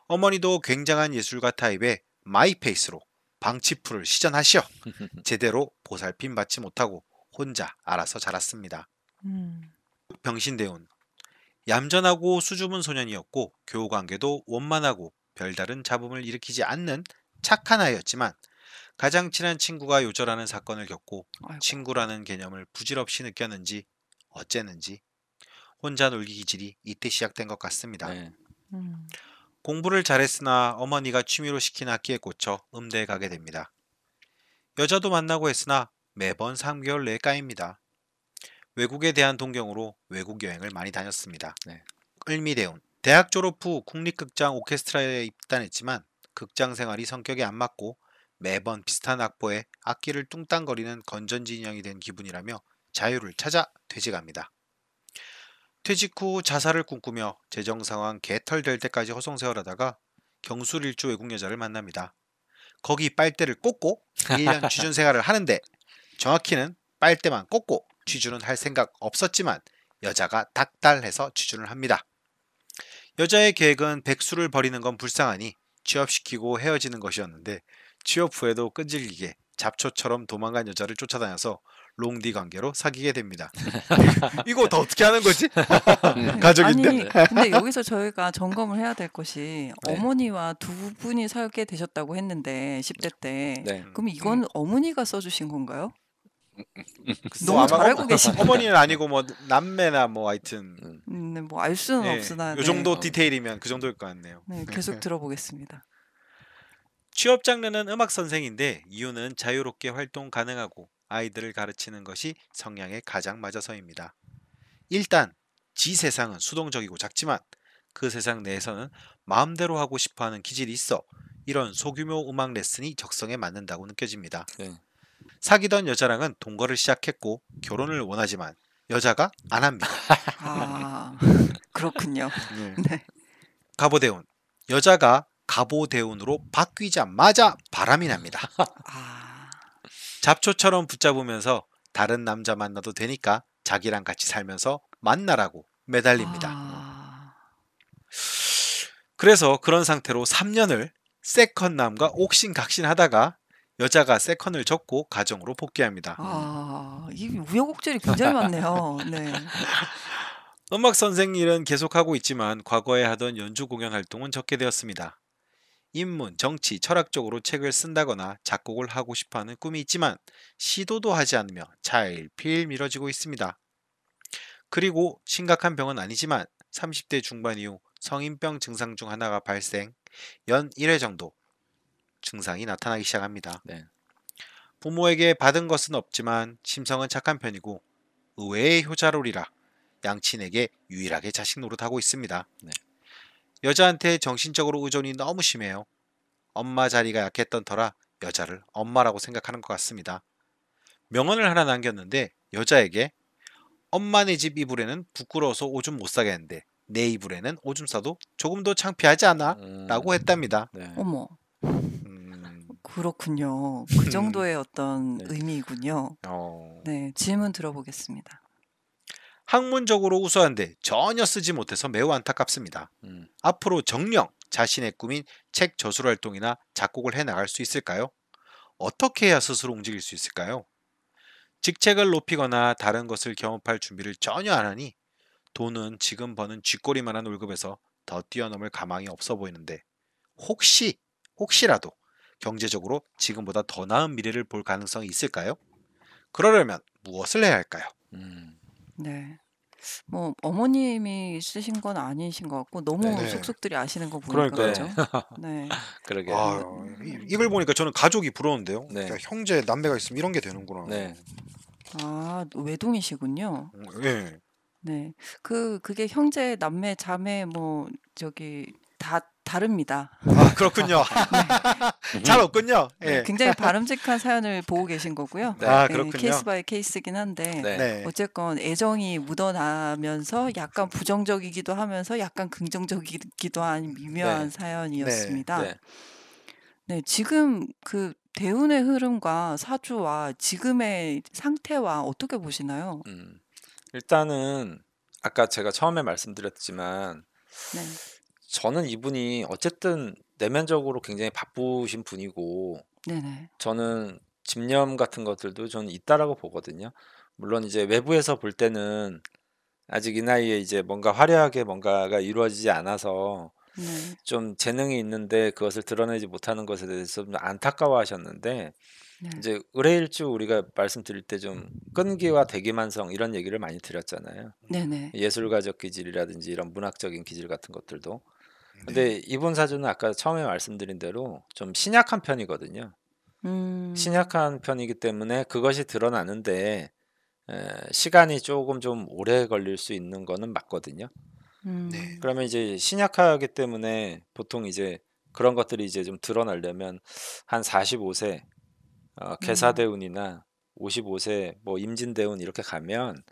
어머니도 굉장한 예술가 타입의 마이페이스로 방치풀을 시전하시어 제대로 보살핌 받지 못하고 혼자 알아서 자랐습니다. 음. 병신대운 얌전하고 수줍은 소년이었고 교우관계도 원만하고 별다른 잡음을 일으키지 않는 착한 아이였지만 가장 친한 친구가 요절하는 사건을 겪고 아이고. 친구라는 개념을 부질없이 느꼈는지 어쨌는지 혼자 놀기 기질이 이때 시작된 것 같습니다. 네. 음. 공부를 잘했으나 어머니가 취미로 시킨 악기에 꽂혀 음대에 가게 됩니다. 여자도 만나고 했으나 매번 3개월 내에 까입니다. 외국에 대한 동경으로 외국 여행을 많이 다녔습니다. 네. 을미대운 대학 졸업 후 국립극장 오케스트라에 입단했지만 극장 생활이 성격에 안 맞고 매번 비슷한 악보에 악기를 뚱땅거리는 건전지 인형이 된 기분이라며 자유를 찾아 퇴직합니다. 퇴직 후 자살을 꿈꾸며 재정 상황 개털될 때까지 허송세월하다가 경술일주 외국 여자를 만납니다. 거기 빨대를 꽂고 1년 취준 생활을 하는데 정확히는 빨대만 꽂고 취준은 할 생각 없었지만 여자가 닥달해서 취준을 합니다. 여자의 계획은 백수를 버리는 건 불쌍하니 취업시키고 헤어지는 것이었는데 취업 후에도 끈질기게 잡초처럼 도망간 여자를 쫓아다녀서 롱디 관계로 사귀게 됩니다. 이거 다 어떻게 하는 거지? 음. 가족인데. 아니, 근데 여기서 저희가 점검을 해야 될 것이 네. 어머니와 두 분이 살게 되셨다고 했는데 10대 때. 네. 음. 그럼 이건 음. 어머니가 써주신 건가요? 너무 잘 알고 계신네 어머니는 아니고 뭐 남매나 뭐 하여튼 음, 뭐알 수는 네, 없으나 요 네. 정도 네. 디테일이면 그 정도일 것 같네요. 네, 계속 들어보겠습니다. 취업 장르는 음악 선생인데 이유는 자유롭게 활동 가능하고 아이들을 가르치는 것이 성향에 가장 맞아서입니다. 일단 지 세상은 수동적이고 작지만 그 세상 내에서는 마음대로 하고 싶어하는 기질이 있어 이런 소규모 음악 레슨이 적성에 맞는다고 느껴집니다. 네. 사귀던 여자랑은 동거를 시작했고 결혼을 원하지만 여자가 안 합니다. 아, 그렇군요. 네. 네. 가보대운. 여자가 가보대운으로 바뀌자마자 바람이 납니다. 아... 잡초처럼 붙잡으면서 다른 남자 만나도 되니까 자기랑 같이 살면서 만나라고 매달립니다. 아... 그래서 그런 상태로 3년을 세컨남과 옥신각신하다가 여자가 세컨을 접고 가정으로 복귀합니다. 아, 이 우여곡절이 굉장히 많네요. 네. 음악 선생 일은 계속하고 있지만 과거에 하던 연주 공연 활동은 적게 되었습니다. 인문, 정치, 철학 적으로 책을 쓴다거나 작곡을 하고 싶어하는 꿈이 있지만 시도도 하지 않으며 차일 미뤄지고 있습니다. 그리고 심각한 병은 아니지만 30대 중반 이후 성인병 증상 중 하나가 발생, 연 1회 정도 증상이 나타나기 시작합니다. 네. 부모에게 받은 것은 없지만 심성은 착한 편이고 의외의 효자로리라 양친에게 유일하게 자식 노릇하고 있습니다. 네. 여자한테 정신적으로 의존이 너무 심해요. 엄마 자리가 약했던 터라 여자를 엄마라고 생각하는 것 같습니다. 명언을 하나 남겼는데 여자에게 엄마네 집 이불에는 부끄러워서 오줌 못 싸겠는데 내 이불에는 오줌 싸도 조금도 창피하지 않아? 음. 라고 했답니다. 네. 어머. 음. 그렇군요. 그 음. 정도의 어떤 네. 의미이군요. 어. 네, 질문 들어보겠습니다. 학문적으로 우수한데 전혀 쓰지 못해서 매우 안타깝습니다. 음. 앞으로 정령 자신의 꿈인 책 저술 활동이나 작곡을 해 나갈 수 있을까요? 어떻게 해야 스스로 움직일 수 있을까요? 직책을 높이거나 다른 것을 경험할 준비를 전혀 안 하니 돈은 지금 버는 쥐꼬리만한 월급에서 더 뛰어넘을 가망이 없어 보이는데 혹시 혹시라도 경제적으로 지금보다 더 나은 미래를 볼 가능성이 있을까요? 그러려면 무엇을 해야 할까요? 음. 네. 뭐 어머님이 쓰신건 아니신 것 같고 너무 네네. 속속들이 아시는 거 보니까 그렇죠. 네. 그러게. 아, 이걸 보니까 저는 가족이 부러운데요. 네. 그러니까 형제 남매가 있으면 이런 게 되는구나. 네. 아 외동이시군요. 네. 네. 그 그게 형제 남매 자매 뭐 저기 다 다릅니다. 아, 그렇군요. 네. 잘 없군요. 네. 예. 굉장히 바람직한 사연을 보고 계신 거고요. 네. 아, 네, 그렇군요. 케이스 바이 케이스긴 한데 네. 어쨌건 애정이 묻어나면서 약간 부정적이기도 하면서 약간 긍정적이기도 한 미묘한 사연이었습니다. 네, 지금 그 대운의 흐름과 사주와 지금의 상태와 어떻게 보시나요? 음, 일단은 아까 제가 처음에 말씀드렸지만 네. 저는 이분이 어쨌든 내면적으로 굉장히 바쁘신 분이고 네네. 저는 집념 같은 것들도 저는 있다라고 보거든요. 물론 이제 외부에서 볼 때는 아직 이 나이에 이제 뭔가 화려하게 뭔가가 이루어지지 않아서 네. 좀 재능이 있는데 그것을 드러내지 못하는 것에 대해서 좀 안타까워하셨는데 네. 이제 의뢰일주 우리가 말씀드릴 때 좀 끈기와 대기만성 이런 얘기를 많이 드렸잖아요. 네네. 예술가적 기질이라든지 이런 문학적인 기질 같은 것들도 근데 네. 이번 사주는 아까 처음에 말씀드린 대로 좀 신약한 편이거든요. 음. 신약한 편이기 때문에 그것이 드러나는데 에, 시간이 조금 좀 오래 걸릴 수 있는 거는 맞거든요. 음. 네. 그러면 이제 신약하기 때문에 보통 이제 그런 것들이 이제 좀 드러나려면 한 45세 어, 음. 개사대운이나 음. 55세 뭐 임진대운 이렇게 가면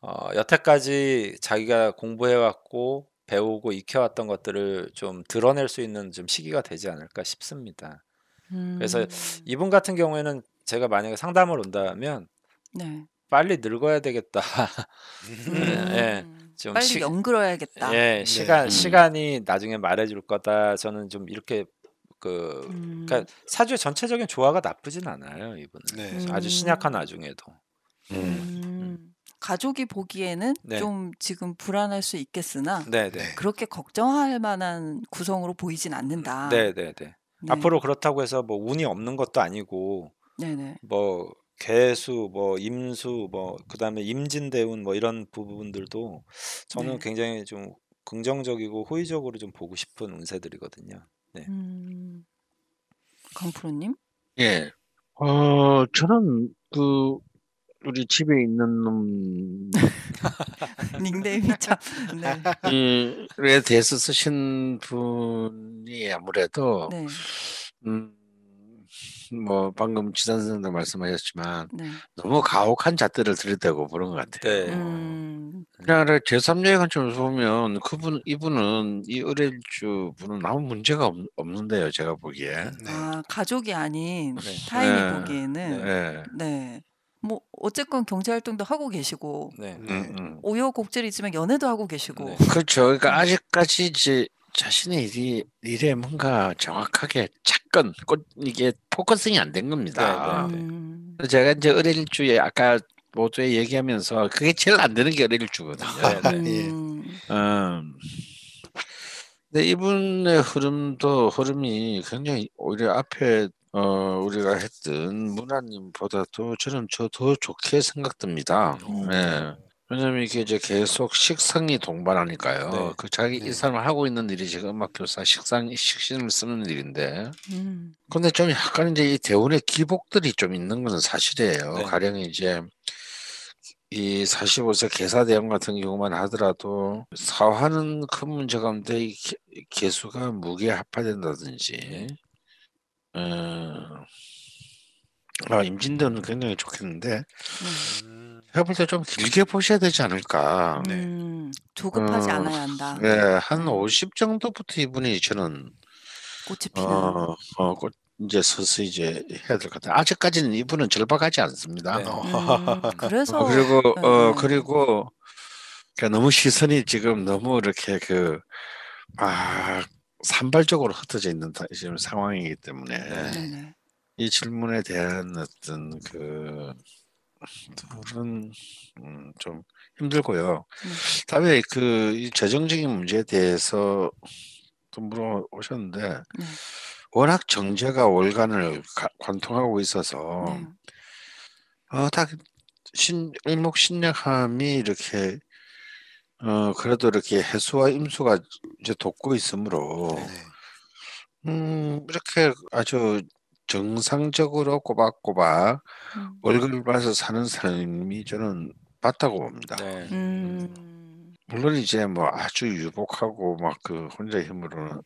어, 여태까지 자기가 공부해왔고 배우고 익혀왔던 것들을 좀 드러낼 수 있는 좀 시기가 되지 않을까 싶습니다. 음. 그래서 이분 같은 경우에는 제가 만약에 상담을 온다면 네. 빨리 늙어야 되겠다. 음. 네, 좀 빨리 연그러야겠다. 예, 네. 시간 네. 시간이 나중에 말해줄 거다. 저는 좀 이렇게 그 그러니까 음. 그러니까 사주의 전체적인 조화가 나쁘진 않아요 이분은 네. 아주 음. 신약한 와중에도. 예. 음. 가족이 보기에는 네. 좀 지금 불안할 수 있겠으나 네네. 네. 그렇게 걱정할 만한 구성으로 보이진 않는다. 네네네. 네, 네. 네. 앞으로 그렇다고 해서 뭐 운이 없는 것도 아니고 네네. 뭐 개수 뭐 임수 뭐 그다음에 임진 대운 뭐 이런 부분들도 저는 네. 굉장히 좀 긍정적이고 호의적으로 좀 보고 싶은 운세들이거든요. 네. 음, 강프로님? 예. 어 저는 그 우리 집에 있는 놈 닉네임이 참. 네. 에 대해서 쓰신 분이 아무래도 네. 음. 뭐 방금 지산 선생도 말씀하셨지만 네. 너무 가혹한 잣대를 들이대고 그런 것 같아요. 네. 음. 음. 그냥 그러니까 제3자의 관점에서 보면 그분 이분은 이어뢰주 분은 아무 문제가 없, 는데요 제가 보기에. 네. 아 가족이 아닌 네. 타인이 네. 보기에는. 네. 네. 뭐 어쨌건 경제 활동도 하고 계시고 네. 음, 네. 음. 오요곡절이 지만 연애도 하고 계시고 네. 그렇죠. 그러니까 아직까지 이제 자신의 일이 일에 뭔가 정확하게 착건 꽃 이게 포커싱이 안 된 겁니다. 네, 네, 네, 음. 제가 이제 어릴 주에 아까 모두에 얘기하면서 그게 제일 안 되는 게 어릴 주거든요. 네, 음. 음. 근데 이분의 흐름도 흐름이 굉장히 오히려 앞에 어, 우리가 했던 문화님보다도 저는 저 더 좋게 생각됩니다. 음. 왜냐면 이게 이제 계속 식상이 동반하니까요. 네. 그 자기 네. 이 사람 하고 있는 일이 지금 음악 교사 식상 식신을 쓰는 일인데. 음. 근데 좀 약간 이제 이 대운의 기복들이 좀 있는 것은 사실이에요. 네. 가령 이제 이 45세 개사 대원 같은 경우만 하더라도 사화는 큰 문제가 없는데 이 개수가 무게 합화된다든지 음... 아, 임진도는 굉장히 좋겠는데 해 제가 볼때 좀 길게 보셔야 되지 않을까. 네. 음, 조급하지 어, 않아야 한다. 네, 예, 한50 음. 정도부터 이분이 저는 꽃이 어, 피는. 어, 어, 꽃, 이제 서서 히 이제 해야 될 것 같아요. 아직까지는 이분은 절박하지 않습니다. 네. 어. 음, 그래서 그리고 어, 어. 그리고 그 너무 시선이 지금 너무 이렇게 그 아. 산발적으로 흩어져 있는 지금 상황이기 때문에 네이 네. 질문에 대한 어떤 그 답은 음, 좀 힘들고요. 네. 다음에 그이 재정적인 문제에 대해서 또물어보셨는데 네. 워낙 정제가 월간을 가, 관통하고 있어서 네. 어, 딱 신, 일목신약함이 이렇게 어, 그래도 이렇게 해수와 임수가 이제 돕고 있으므로 음, 이렇게 아주 정상적으로 꼬박꼬박 음. 월급을 받아서 사는 사람이 저는 맞다고 봅니다. 네. 음. 물론 이제 뭐 아주 유복하고 막 그 혼자 힘으로는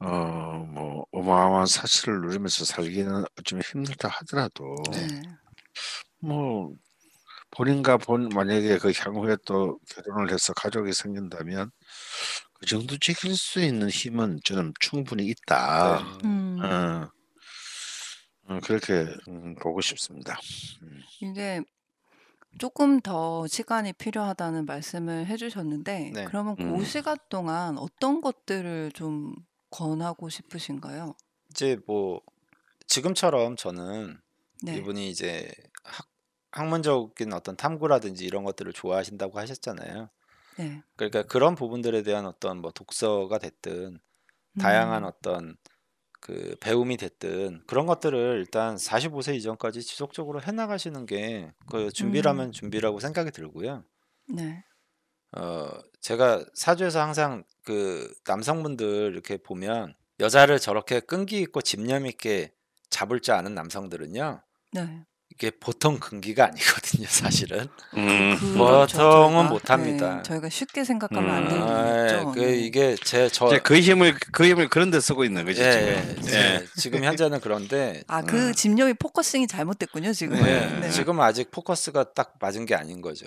어 뭐 어마어마한 사치를 누리면서 살기는 좀 힘들다 하더라도 네. 네. 뭐 본인과 본 만약에 그 향후에 또 결혼을 해서 가족이 생긴다면 그 정도 지킬 수 있는 힘은 저는 충분히 있다. 네. 음. 어. 어, 그렇게 음, 보고 싶습니다. 음. 이제 조금 더 시간이 필요하다는 말씀을 해주셨는데 네. 그러면 그 음. 시간 동안 어떤 것들을 좀 권하고 싶으신가요? 이제 뭐 지금처럼 저는 네. 이분이 이제 학 학문적인 어떤 탐구라든지 이런 것들을 좋아하신다고 하셨잖아요. 네. 그러니까 그런 부분들에 대한 어떤 뭐 독서가 됐든 다양한 음. 어떤 그 배움이 됐든 그런 것들을 일단 45세 이전까지 지속적으로 해 나가시는 게 그 준비라면 음. 준비라고 생각이 들고요. 네. 어 제가 사주에서 항상 그 남성분들 이렇게 보면 여자를 저렇게 끈기 있고 집념 있게 잡을 줄 아는 남성들은요. 네. 이게 보통 금기가 아니거든요, 사실은. 음. 그, 그 음. 그렇죠. 보통은 못 합니다. 네, 저희가 쉽게 생각하면 음. 안 되는 거죠. 아, 예, 그 네. 이게 제저그 힘을 그 힘을 그런 데 쓰고 있는 거죠, 예, 지금. 예. 예. 지금 현재는 그런데 아, 그 음. 집념이 포커싱이 잘못됐군요, 지금. 네. 네. 지금 아직 포커스가 딱 맞은 게 아닌 거죠.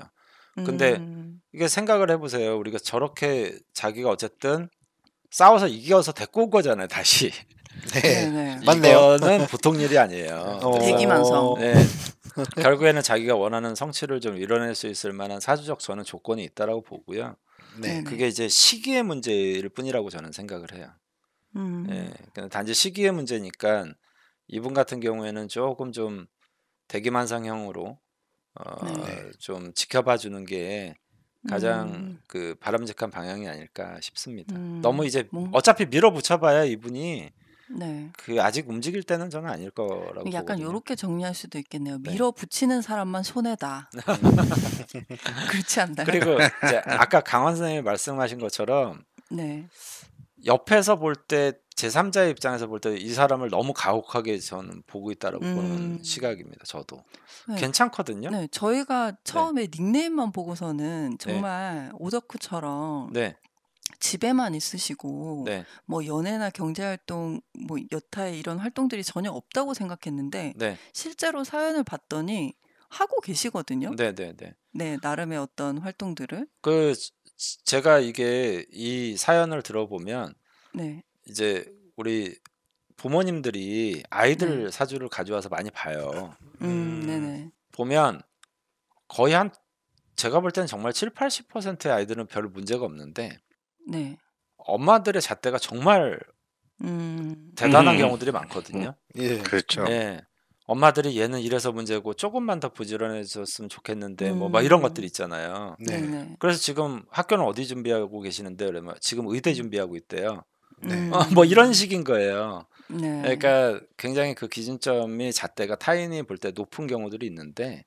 근데 음. 이게 생각을 해 보세요. 우리가 저렇게 자기가 어쨌든 싸워서 이겨서 데리고 온 거잖아요, 다시. 네. 네, 네. 맞네요. 이거는 보통 일이 아니에요. 대기만성. 어. 네. 결국에는 자기가 원하는 성취를 좀 이뤄낼 수 있을 만한 사주적 저는 조건이 있다라고 보고요. 네. 네. 그게 이제 시기의 문제일 뿐이라고 저는 생각을 해요. 음. 네. 단지 시기의 문제니까 이분 같은 경우에는 조금 좀 대기만상형으로 어, 네. 좀 지켜봐 주는 게 가장 음. 그 바람직한 방향이 아닐까 싶습니다. 음. 너무 이제 어차피 밀어붙여봐야 이분이 네. 그 아직 움직일 때는 저는 아닐 거라고. 약간 요렇게 정리할 수도 있겠네요. 네. 밀어붙이는 사람만 손해다. 그렇지 않나요? 그리고 이제 아까 강원 선생님이 말씀하신 것처럼 네. 옆에서 볼 때 제3자의 입장에서 볼 때 이 사람을 너무 가혹하게 저는 보고 있다라고 음. 보는 시각입니다. 저도 네. 괜찮거든요. 네, 저희가 네. 처음에 네. 닉네임만 보고서는 네. 정말 오덕후처럼 집에만 있으시고 네. 뭐 연애나 경제 활동 뭐 여타의 이런 활동들이 전혀 없다고 생각했는데 네. 실제로 사연을 봤더니 하고 계시거든요. 네, 네, 네. 네, 나름의 어떤 활동들을 그 제가 이게 이 사연을 들어보면 네. 이제 우리 부모님들이 아이들 네. 사주를 가져와서 많이 봐요. 음, 음, 네네. 보면 거의 한 제가 볼 때는 정말 7, 80%의 아이들은 별 문제가 없는데 네. 엄마들의 잣대가 정말 음. 대단한 음. 경우들이 많거든요. 음. 예. 그렇죠. 예. 엄마들이 얘는 이래서 문제고 조금만 더 부지런해졌으면 좋겠는데 뭐 음. 뭐막 이런 것들 있잖아요. 네. 그래서 지금 학교는 어디 준비하고 계시는데 그러면 지금 의대 음. 준비하고 있대요. 네. 음. 어, 뭐 이런 식인 거예요. 네. 그러니까 굉장히 그 기준점이 잣대가 타인이 볼 때 높은 경우들이 있는데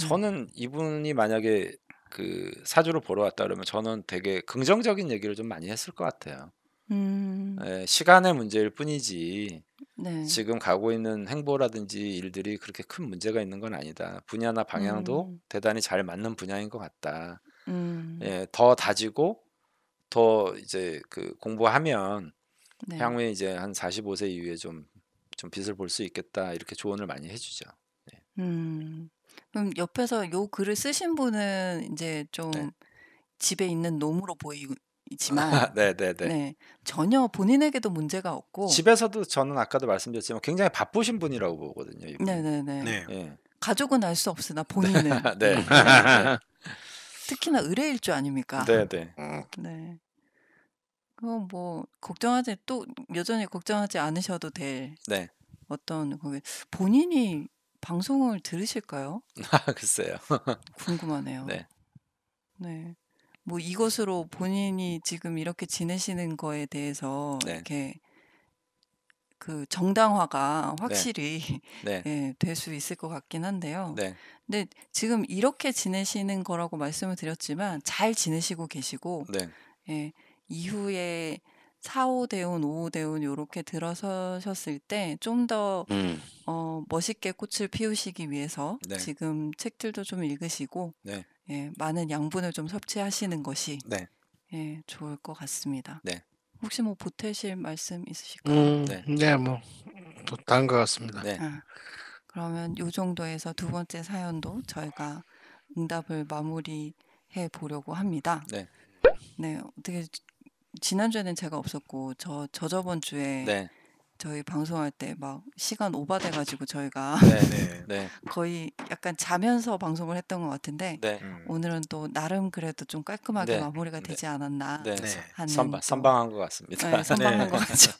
저는 이분이 만약에 그 사주를 보러 왔다 그러면 저는 되게 긍정적인 얘기를 좀 많이 했을 것 같아요. 음. 네, 시간의 문제일 뿐이지 네. 지금 가고 있는 행보라든지 일들이 그렇게 큰 문제가 있는 건 아니다. 분야나 방향도 음. 대단히 잘 맞는 분야인 것 같다. 음. 예, 더 다지고 더 이제 그 공부하면 네. 향후에 이제 한 45세 이후에 좀 좀 빛을 볼 수 있겠다 이렇게 조언을 많이 해주죠. 네. 음. 그럼 옆에서 요 글을 쓰신 분은 이제 좀 네. 집에 있는 놈으로 보이지만 네네네 네, 전혀 본인에게도 문제가 없고 집에서도 저는 아까도 말씀드렸지만 굉장히 바쁘신 분이라고 보거든요. 이분. 네네네. 네. 예. 가족은 알 수 없으나 본인은 네. 음. 특히나 의뢰일주 아닙니까? 네네. 음. 네. 그건 뭐 걱정하지 또 여전히 걱정하지 않으셔도 될 네. 어떤 본인이 방송을 들으실까요? 아, 글쎄요. 궁금하네요. 네. 네. 뭐 이것으로 본인이 지금 이렇게 지내시는 거에 대해서 네. 이렇게 그 정당화가 네. 확실히 네. 네. 예, 될수 있을 것 같긴 한데요. 네. 근데 지금 이렇게 지내시는 거라고 말씀을 드렸지만 잘 지내시고 계시고 네. 예, 이후에 4호 대운, 5호 대운 요렇게 들어서셨을 때 좀더 음. 어, 멋있게 꽃을 피우시기 위해서 네. 지금 책들도 좀 읽으시고 네. 예, 많은 양분을 좀 섭취하시는 것이 네. 예, 좋을 것 같습니다. 네. 혹시 뭐 보태실 말씀 있으실까요? 음, 네. 네, 뭐 다른 것 같습니다. 네. 아, 그러면 요 정도에서 두 번째 사연도 저희가 응답을 마무리해 보려고 합니다. 네. 네, 어떻게 지난주에는 제가 없었고 저 저저번 주에 네. 저희 방송할 때 막 시간 오바돼 가지고 저희가 네 네. 네, 네, 거의 약간 자면서 방송을 했던 것 같은데 네. 음. 오늘은 또 나름 그래도 좀 깔끔하게 마무리가 되지 않았나 하는 선방, 선방한 것 같습니다. 네, 선방한 것 같죠.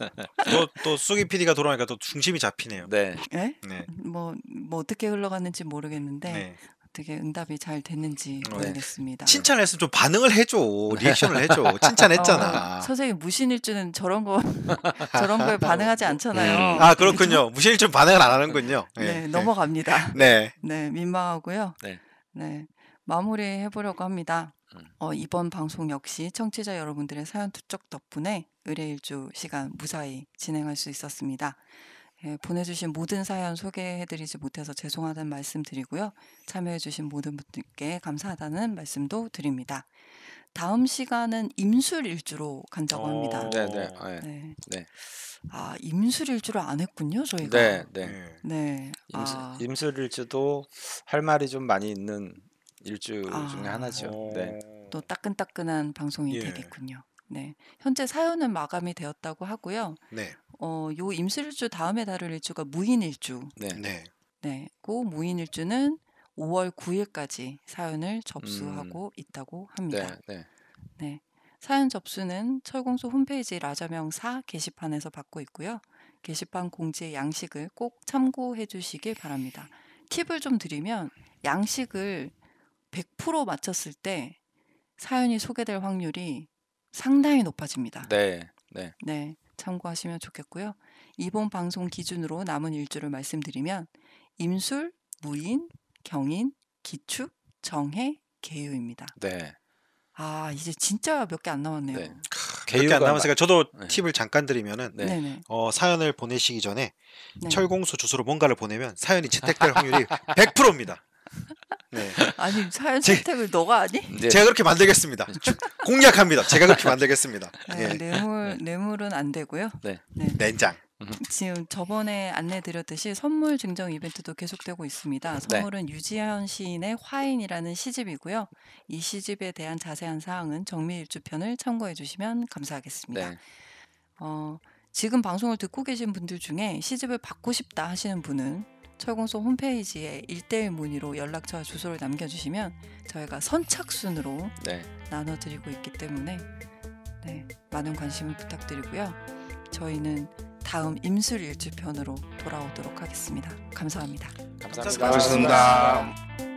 또또 쑥이 PD가 돌아오니까 또 중심이 잡히네요. 네. 예? 네? 뭐뭐 뭐 어떻게 흘러갔는지 모르겠는데 되게 응답이 잘 됐는지 모르겠습니다. 어, 예. 네. 칭찬했으면 좀 반응을 해줘, 리액션을 해줘. 칭찬했잖아. 어, 선생님 무신일 줄은 저런 거 저런 거에 반응하지 않잖아요. 음. 아 그렇군요. 무신일 줄 반응을 안 하는군요. 네, 예. 네 넘어갑니다. 네, 네 민망하고요. 네, 네 마무리 해보려고 합니다. 음. 어, 이번 방송 역시 청취자 여러분들의 사연 투척 덕분에 의뢰일주 시간 무사히 진행할 수 있었습니다. 예, 보내주신 모든 사연 소개해드리지 못해서 죄송하다는 말씀 드리고요. 참여해주신 모든 분들께 감사하다는 말씀도 드립니다. 다음 시간은 임술일주로 간다고 어, 합니다. 네네. 네. 어. 아, 예. 네. 네. 아 임술일주를 안 했군요 저희가. 네, 네. 예. 네. 임수, 아. 임술일주도 할 말이 좀 많이 있는 일주 아. 중에 하나죠. 네. 어. 또 따끈따끈한 방송이 예. 되겠군요. 네. 현재 사연은 마감이 되었다고 하고요. 네. 어, 요 임실주 다음에 다룰 일주가 무인일주. 네. 네. 네. 고 무인일주는 5월 9일까지 사연을 음. 접수하고 음. 있다고 네, 합니다. 네, 네. 네. 사연 접수는 철공소 홈페이지 라자명사 게시판에서 받고 있고요. 게시판 공지의 양식을 꼭 참고해 주시길 바랍니다. 팁을 좀 드리면 양식을 100% 맞췄을 때 사연이 소개될 확률이 상당히 높아집니다. 네. 네. 네. 참고하시면 좋겠고요. 이번 방송 기준으로 남은 일주를 말씀드리면 임술, 무인, 경인, 기축, 정해, 개유입니다. 네. 아 이제 진짜 몇 개 안 남았네요. 네. 아, 몇개 안 남았으니까 저도 네. 팁을 잠깐 드리면은 네. 어, 사연을 보내시기 전에 네. 철공소 주소로 뭔가를 보내면 사연이 채택될 확률이 100%입니다. 네. 아니 사연 선택을 너가 아니? 네. 제가 그렇게 만들겠습니다. 네. 공략합니다. 제가 그렇게 만들겠습니다. 네, 예. 뇌물 네. 뇌물은 안 되고요. 네. 냉장. 네. 지금 저번에 안내드렸듯이 선물 증정 이벤트도 계속되고 있습니다. 선물은 유지현 시인의 화인이라는 시집이고요. 이 시집에 대한 자세한 사항은 정미일주편을 참고해 주시면 감사하겠습니다. 어, 지금 방송을 듣고 계신 분들 중에 시집을 받고 싶다 하시는 분은 철공소 홈페이지에 일대일 문의로 연락처와 주소를 남겨주시면 저희가 선착순으로 네. 나눠드리고 있기 때문에 네, 많은 관심 부탁드리고요. 저희는 다음 임술일주편으로 돌아오도록 하겠습니다 감사합니다. 감사합니다. 감사합니다. 감사합니다.